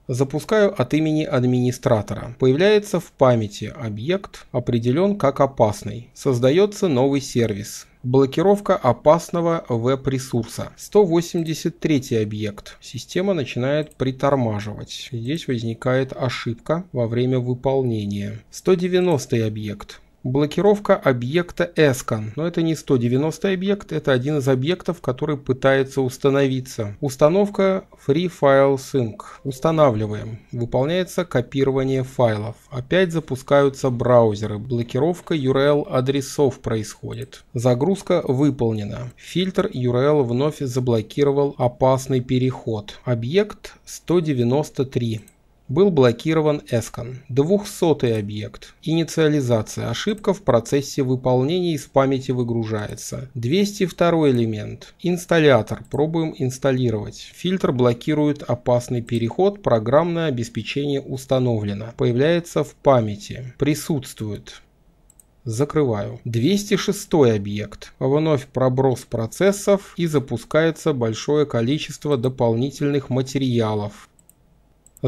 Запускаю от имени администратора. Появляется в памяти объект, определен как опасный. Создается новый сервис. Блокировка опасного веб-ресурса. 183 объект. Система начинает притормаживать. Здесь возникает ошибка во время выполнения. 190 объект. Блокировка объекта ESCON, но это не 190 объект, это один из объектов, который пытается установиться. Установка Free File Sync. Устанавливаем. Выполняется копирование файлов. Опять запускаются браузеры. Блокировка URL адресов происходит. Загрузка выполнена. Фильтр URL вновь заблокировал опасный переход. Объект 193 был блокирован Эскон. 200 объект. Инициализация. Ошибка в процессе выполнения из памяти выгружается. 202 элемент. Инсталлятор. Пробуем инсталлировать. Фильтр блокирует опасный переход. Программное обеспечение установлено. Появляется в памяти. Присутствует. Закрываю. 206 объект. Вновь проброс процессов и запускается большое количество дополнительных материалов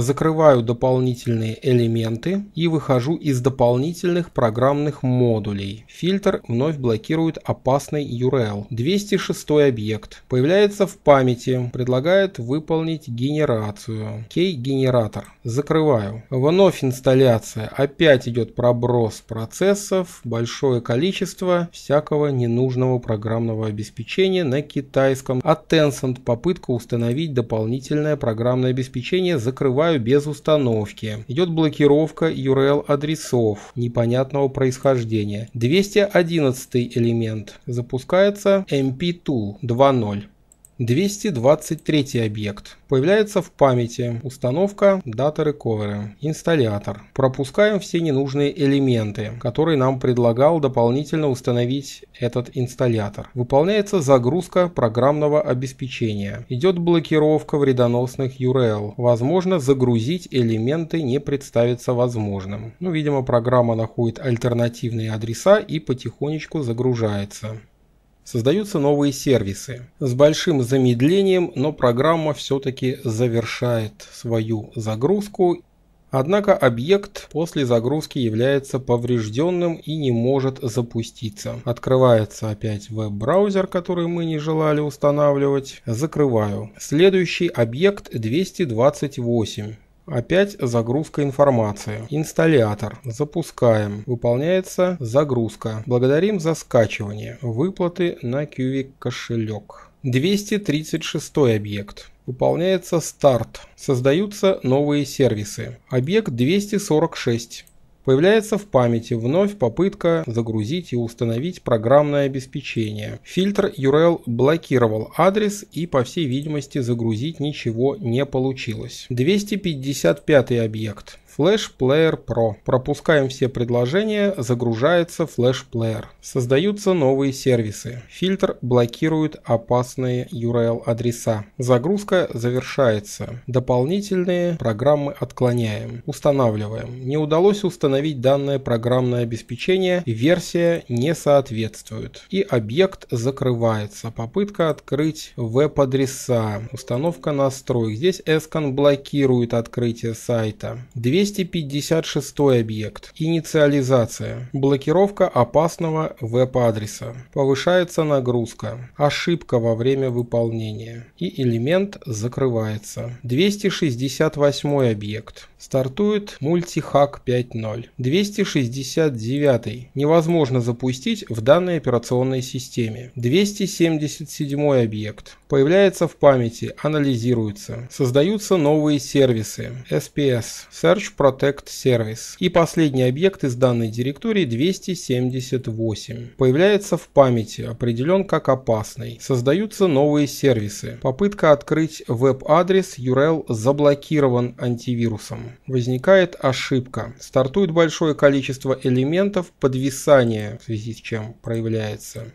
закрываю дополнительные элементы и выхожу из дополнительных программных модулей. Фильтр вновь блокирует опасный URL. 206 объект. Появляется в памяти, предлагает выполнить генерацию. Кей-генератор. Закрываю. Вновь инсталляция. Опять идет проброс процессов, большое количество всякого ненужного программного обеспечения на китайском. От Tencent попытка установить дополнительное программное обеспечение. Закрываю открываю без установки. Идет блокировка URL-адресов непонятного происхождения. 211 элемент. Запускается MP2 2.0. 223 объект. Появляется в памяти установка дата рековера, инсталлятор. Пропускаем все ненужные элементы, которые нам предлагал дополнительно установить этот инсталлятор. Выполняется загрузка программного обеспечения. Идет блокировка вредоносных URL. Возможно загрузить элементы не представится возможным. Ну, видимо, программа находит альтернативные адреса и потихонечку загружается. Создаются новые сервисы. С большим замедлением, но программа все-таки завершает свою загрузку. Однако объект после загрузки является поврежденным и не может запуститься. Открывается опять веб-браузер, который мы не желали устанавливать. Закрываю. Следующий объект 228. Опять загрузка информации. Инсталлятор. Запускаем. Выполняется загрузка. Благодарим за скачивание. Выплаты на QV кошелек. 236 объект. Выполняется старт. Создаются новые сервисы. Объект 246. Появляется в памяти вновь попытка загрузить и установить программное обеспечение. Фильтр URL блокировал адрес и, по всей видимости, загрузить ничего не получилось. 255 объект. Flash Player Pro. Пропускаем все предложения, загружается Flash Player. Создаются новые сервисы. Фильтр блокирует опасные URL-адреса. Загрузка завершается. Дополнительные программы отклоняем. Устанавливаем. Не удалось установить данное программное обеспечение, версия не соответствует. И объект закрывается. Попытка открыть веб-адреса. Установка настроек. Здесь Escan блокирует открытие сайта. Две 256 объект. Инициализация. Блокировка опасного веб-адреса. Повышается нагрузка. Ошибка во время выполнения. И элемент закрывается. 268 объект. Стартует мультихак 5.0. 269. Невозможно запустить в данной операционной системе. 277 объект. Появляется в памяти, анализируется. Создаются новые сервисы. SPS. Search Protect Service. И последний объект из данной директории 278. Появляется в памяти, определен как опасный. Создаются новые сервисы. Попытка открыть веб-адрес URL заблокирован антивирусом. Возникает ошибка. Стартует большое количество элементов подвисания, в связи с чем проявляется.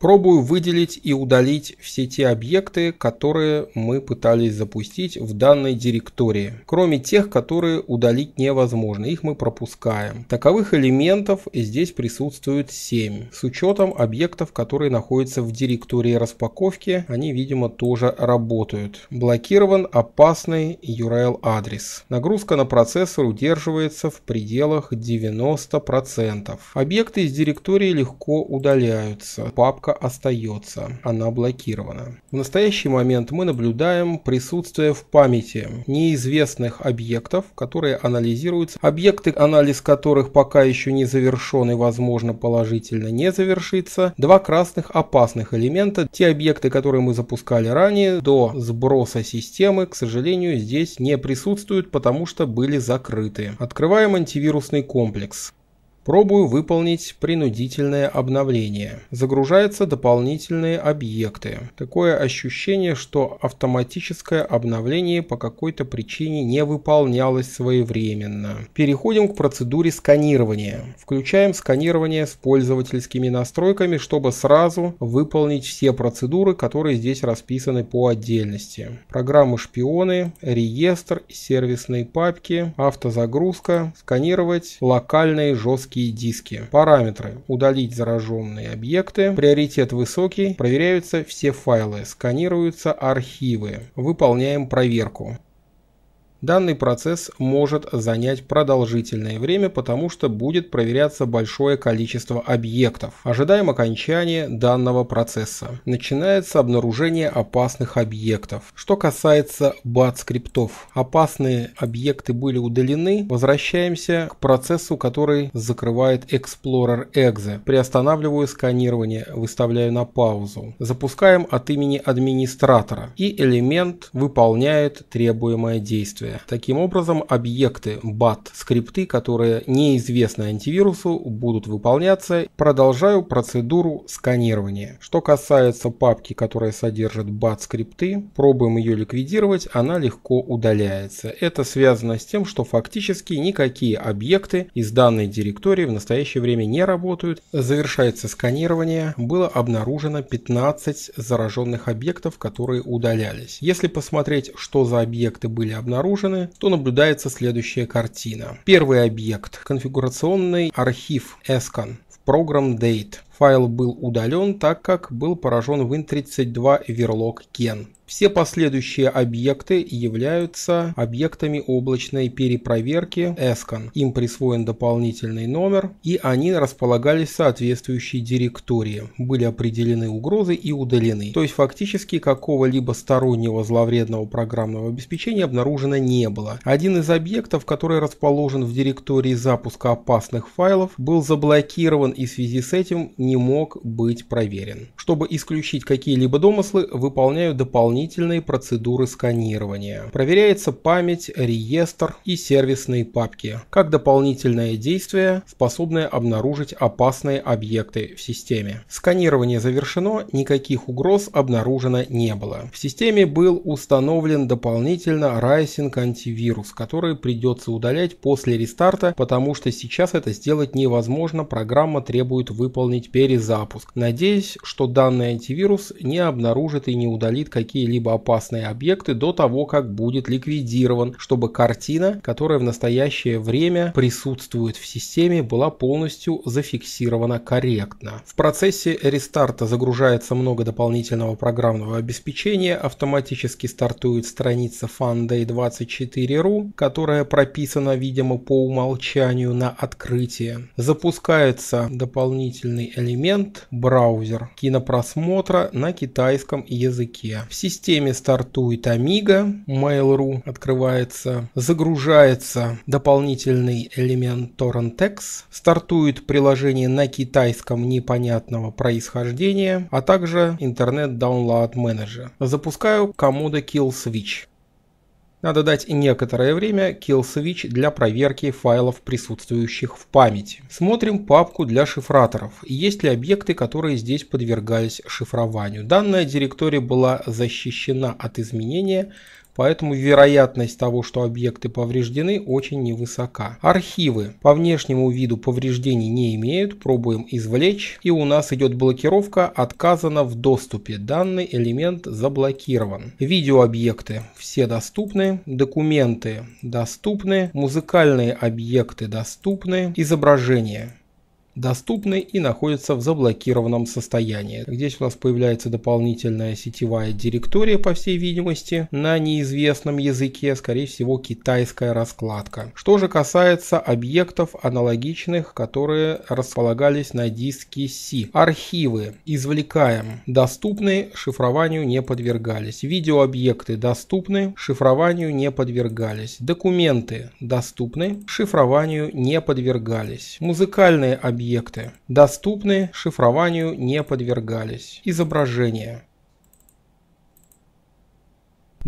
Пробую выделить и удалить все те объекты, которые мы пытались запустить в данной директории, кроме тех, которые удалить невозможно, их мы пропускаем. Таковых элементов здесь присутствует 7, с учетом объектов, которые находятся в директории распаковки, они, видимо, тоже работают. Блокирован опасный URL-адрес. Нагрузка на процессор удерживается в пределах 90%. Объекты из директории легко удаляются. Папка кнопка остается, она блокирована. В настоящий момент мы наблюдаем присутствие в памяти неизвестных объектов, которые анализируются. Объекты, анализ которых пока еще не завершен и возможно положительно не завершится. Два красных опасных элемента. Те объекты, которые мы запускали ранее до сброса системы, к сожалению, здесь не присутствуют, потому что были закрыты. Открываем антивирусный комплекс. Пробую выполнить принудительное обновление. Загружаются дополнительные объекты. Такое ощущение, что автоматическое обновление по какой-то причине не выполнялось своевременно. Переходим к процедуре сканирования. Включаем сканирование с пользовательскими настройками, чтобы сразу выполнить все процедуры, которые здесь расписаны по отдельности. Программы шпионы, реестр, сервисные папки, автозагрузка, сканировать локальные жесткие жесткие диски. Параметры. Удалить зараженные объекты. Приоритет высокий. Проверяются все файлы. Сканируются архивы. Выполняем проверку. Данный процесс может занять продолжительное время, потому что будет проверяться большое количество объектов. Ожидаем окончания данного процесса. Начинается обнаружение опасных объектов. Что касается бат-скриптов, опасные объекты были удалены. Возвращаемся к процессу, который закрывает Explorer Exe. Приостанавливаю сканирование, выставляю на паузу. Запускаем от имени администратора и элемент выполняет требуемое действие действия. Таким образом, объекты BAT скрипты, которые неизвестны антивирусу, будут выполняться. Продолжаю процедуру сканирования. Что касается папки, которая содержит BAT скрипты, пробуем ее ликвидировать, она легко удаляется. Это связано с тем, что фактически никакие объекты из данной директории в настоящее время не работают. Завершается сканирование. Было обнаружено 15 зараженных объектов, которые удалялись. Если посмотреть, что за объекты были обнаружены, загружены, то наблюдается следующая картина. Первый объект – конфигурационный архив ESCON в программ Date. Файл был удален, так как был поражен Win32 верлог Ken. Все последующие объекты являются объектами облачной перепроверки ESCON. Им присвоен дополнительный номер, и они располагались в соответствующей директории. Были определены угрозы и удалены. То есть фактически какого-либо стороннего зловредного программного обеспечения обнаружено не было. Один из объектов, который расположен в директории запуска опасных файлов, был заблокирован и в связи с этим не мог быть проверен. Чтобы исключить какие-либо домыслы, выполняю дополнительные процедуры сканирования. Проверяется память, реестр и сервисные папки, как дополнительное действие, способное обнаружить опасные объекты в системе. Сканирование завершено, никаких угроз обнаружено не было. В системе был установлен дополнительно Rising антивирус, который придется удалять после рестарта, потому что сейчас это сделать невозможно, программа требует выполнить перезапуск. Надеюсь, что данный антивирус не обнаружит и не удалит какие-либо опасные объекты до того, как будет ликвидирован, чтобы картина, которая в настоящее время присутствует в системе, была полностью зафиксирована корректно. В процессе рестарта загружается много дополнительного программного обеспечения, автоматически стартует страница funday24.ru, которая прописана, видимо, по умолчанию на открытие. Запускается дополнительный элемент элемент браузер кинопросмотра на китайском языке. В системе стартует Amiga, Mail.ru открывается, загружается дополнительный элемент TorrentX, стартует приложение на китайском непонятного происхождения, а также интернет-даунлоад менеджер. Запускаю комода Kill Switch. Надо дать некоторое время kill switch для проверки файлов, присутствующих в памяти. Смотрим папку для шифраторов. Есть ли объекты, которые здесь подвергались шифрованию. Данная директория была защищена от изменения поэтому вероятность того, что объекты повреждены, очень невысока. Архивы по внешнему виду повреждений не имеют, пробуем извлечь, и у нас идет блокировка «Отказано в доступе», данный элемент заблокирован. Видеообъекты все доступны, документы доступны, музыкальные объекты доступны, изображения доступны и находятся в заблокированном состоянии. Здесь у нас появляется дополнительная сетевая директория, по всей видимости, на неизвестном языке, скорее всего китайская раскладка. Что же касается объектов аналогичных, которые располагались на диске C. Архивы извлекаем, доступны, шифрованию не подвергались. Видеообъекты доступны, шифрованию не подвергались. Документы доступны, шифрованию не подвергались. Музыкальные объекты объекты. Доступны шифрованию не подвергались. Изображение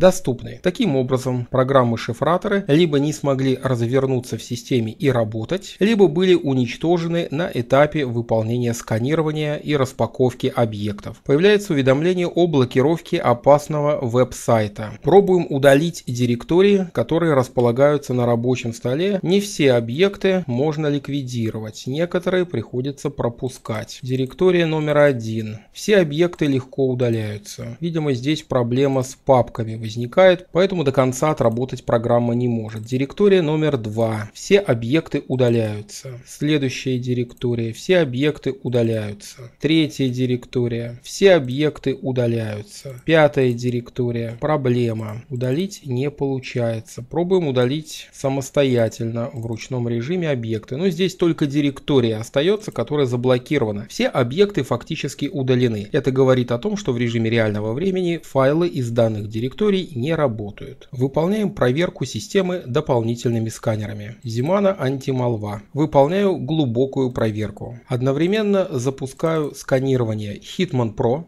доступны. Таким образом, программы-шифраторы либо не смогли развернуться в системе и работать, либо были уничтожены на этапе выполнения сканирования и распаковки объектов. Появляется уведомление о блокировке опасного веб-сайта. Пробуем удалить директории, которые располагаются на рабочем столе. Не все объекты можно ликвидировать, некоторые приходится пропускать. Директория номер один. Все объекты легко удаляются. Видимо, здесь проблема с папками возникает, поэтому до конца отработать программа не может. Директория номер 2. Все объекты удаляются. Следующая директория. Все объекты удаляются. Третья директория. Все объекты удаляются. Пятая директория. Проблема. Удалить не получается. Пробуем удалить самостоятельно в ручном режиме объекты. Но здесь только директория остается, которая заблокирована. Все объекты фактически удалены. Это говорит о том, что в режиме реального времени файлы из данных директорий лабораторий не работают. Выполняем проверку системы дополнительными сканерами. Зимана антимолва. Выполняю глубокую проверку. Одновременно запускаю сканирование Hitman Pro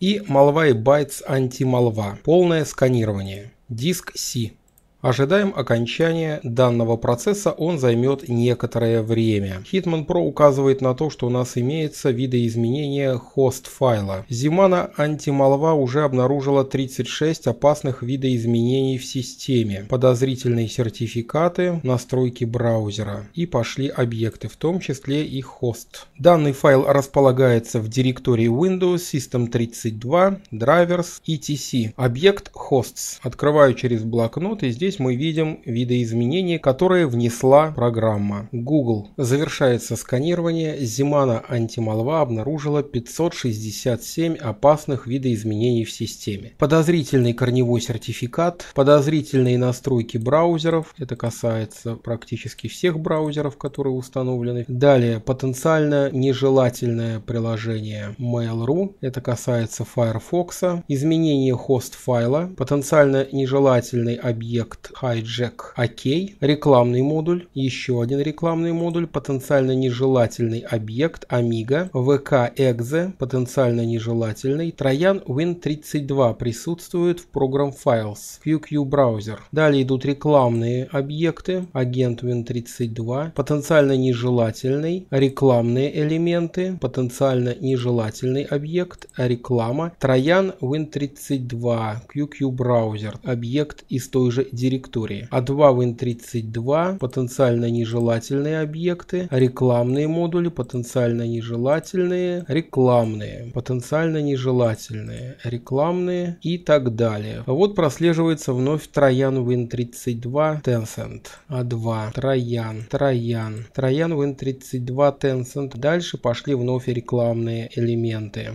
и Malwarebytes Bytes антимолва. Полное сканирование. Диск C. Ожидаем окончания данного процесса, он займет некоторое время. Hitman Pro указывает на то, что у нас имеется видоизменение хост файла. Zimana Антималва уже обнаружила 36 опасных видоизменений в системе, подозрительные сертификаты, настройки браузера и пошли объекты, в том числе и хост. Данный файл располагается в директории Windows, System32, Drivers, etc. Объект hosts. Открываю через блокнот и здесь Здесь мы видим видоизменения, которые внесла программа. Google. Завершается сканирование. Зимана антимолва обнаружила 567 опасных видоизменений в системе. Подозрительный корневой сертификат, подозрительные настройки браузеров. Это касается практически всех браузеров, которые установлены. Далее, потенциально нежелательное приложение Mail.ru. Это касается Firefox. Изменение хост файла. Потенциально нежелательный объект React Hijack OK, рекламный модуль, еще один рекламный модуль, потенциально нежелательный объект Amiga, VK Exe, потенциально нежелательный, Троян Win32 присутствует в программ Files, QQ браузер. Далее идут рекламные объекты, агент Win32, потенциально нежелательный, рекламные элементы, потенциально нежелательный объект, реклама, Троян Win32, QQ браузер, объект из той же директории директории, а 2 Win32 потенциально нежелательные объекты, рекламные модули потенциально нежелательные, рекламные, потенциально нежелательные, рекламные и так далее. Вот прослеживается вновь Троян Win32 Tencent, А2, Троян, Троян, Троян Win32 Tencent. Дальше пошли вновь рекламные элементы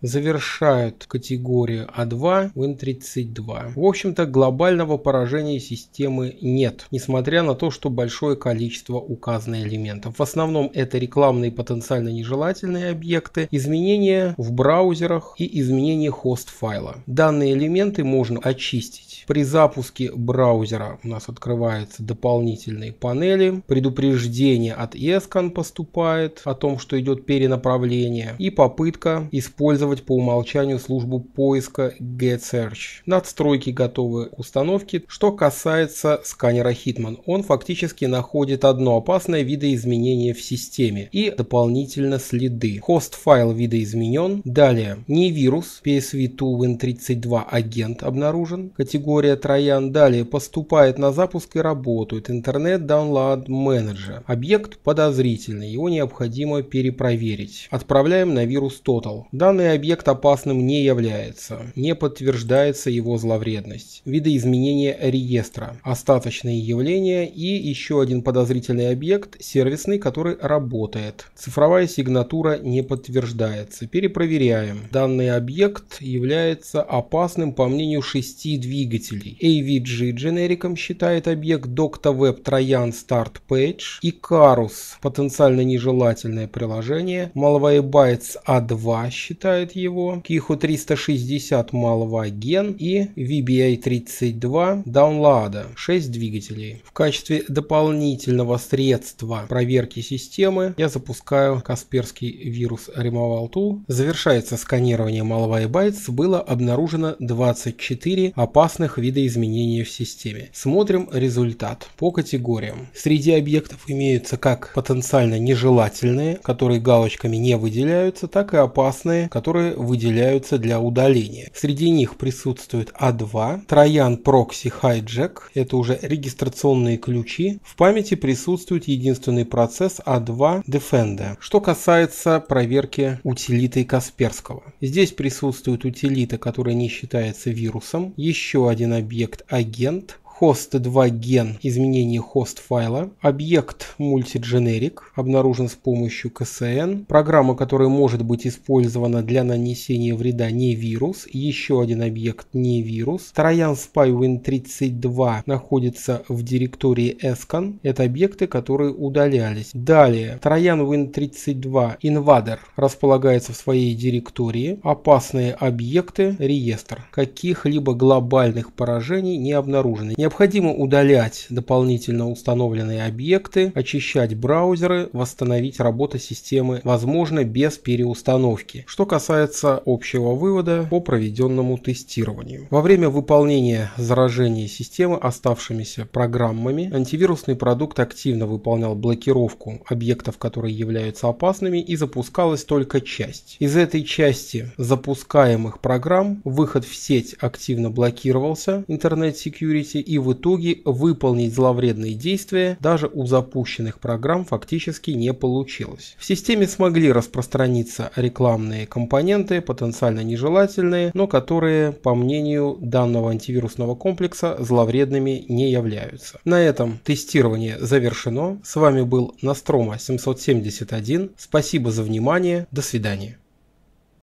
завершают категорию А2 Win32. В общем-то, глобального поражения системы нет, несмотря на то, что большое количество указанных элементов. В основном это рекламные потенциально нежелательные объекты, изменения в браузерах и изменения хост файла. Данные элементы можно очистить. При запуске браузера у нас открываются дополнительные панели, предупреждение от ESCAN поступает о том, что идет перенаправление и попытка использовать использовать по умолчанию службу поиска GetSearch. Надстройки готовы к установке. Что касается сканера Hitman, он фактически находит одно опасное видоизменение в системе и дополнительно следы. Хост файл видоизменен. Далее, не вирус, PSV2Win32 агент обнаружен, категория троян. Далее, поступает на запуск и работает интернет Download менеджер Объект подозрительный, его необходимо перепроверить. Отправляем на вирус Total. Данный объект опасным не является, не подтверждается его зловредность. Видоизменение реестра, остаточные явления и еще один подозрительный объект, сервисный, который работает. Цифровая сигнатура не подтверждается. Перепроверяем. Данный объект является опасным по мнению шести двигателей. AVG Генериком считает объект Docta Web Trojan Start Page и Carus, потенциально нежелательное приложение. Malwarebytes A2 а считает поддерживает его, Киху-360 Malva Gen и VBI-32 Download, 6 двигателей. В качестве дополнительного средства проверки системы я запускаю Касперский вирус Removal Tool. Завершается сканирование Malva и Bytes, было обнаружено 24 опасных вида изменений в системе. Смотрим результат по категориям. Среди объектов имеются как потенциально нежелательные, которые галочками не выделяются, так и опасные, которые которые выделяются для удаления. Среди них присутствует A2, а Троян Proxy Hijack, это уже регистрационные ключи. В памяти присутствует единственный процесс A2 а Defender. Что касается проверки утилиты Касперского. Здесь присутствует утилита, которая не считается вирусом, еще один объект агент, host2 ген изменение host файла, объект мультигенерик обнаружен с помощью КСН, программа, которая может быть использована для нанесения вреда не вирус, еще один объект не вирус. Троян SpyWin32 находится в директории scan это объекты, которые удалялись. Далее, Троян Win32 Invader располагается в своей директории, опасные объекты, реестр. Каких-либо глобальных поражений не обнаружено. Не Необходимо удалять дополнительно установленные объекты, очищать браузеры, восстановить работу системы, возможно, без переустановки. Что касается общего вывода по проведенному тестированию. Во время выполнения заражения системы оставшимися программами антивирусный продукт активно выполнял блокировку объектов, которые являются опасными, и запускалась только часть. Из этой части запускаемых программ выход в сеть активно блокировался интернет Security и в итоге выполнить зловредные действия даже у запущенных программ фактически не получилось. В системе смогли распространиться рекламные компоненты, потенциально нежелательные, но которые, по мнению данного антивирусного комплекса, зловредными не являются. На этом тестирование завершено. С вами был Настрома 771. Спасибо за внимание. До свидания.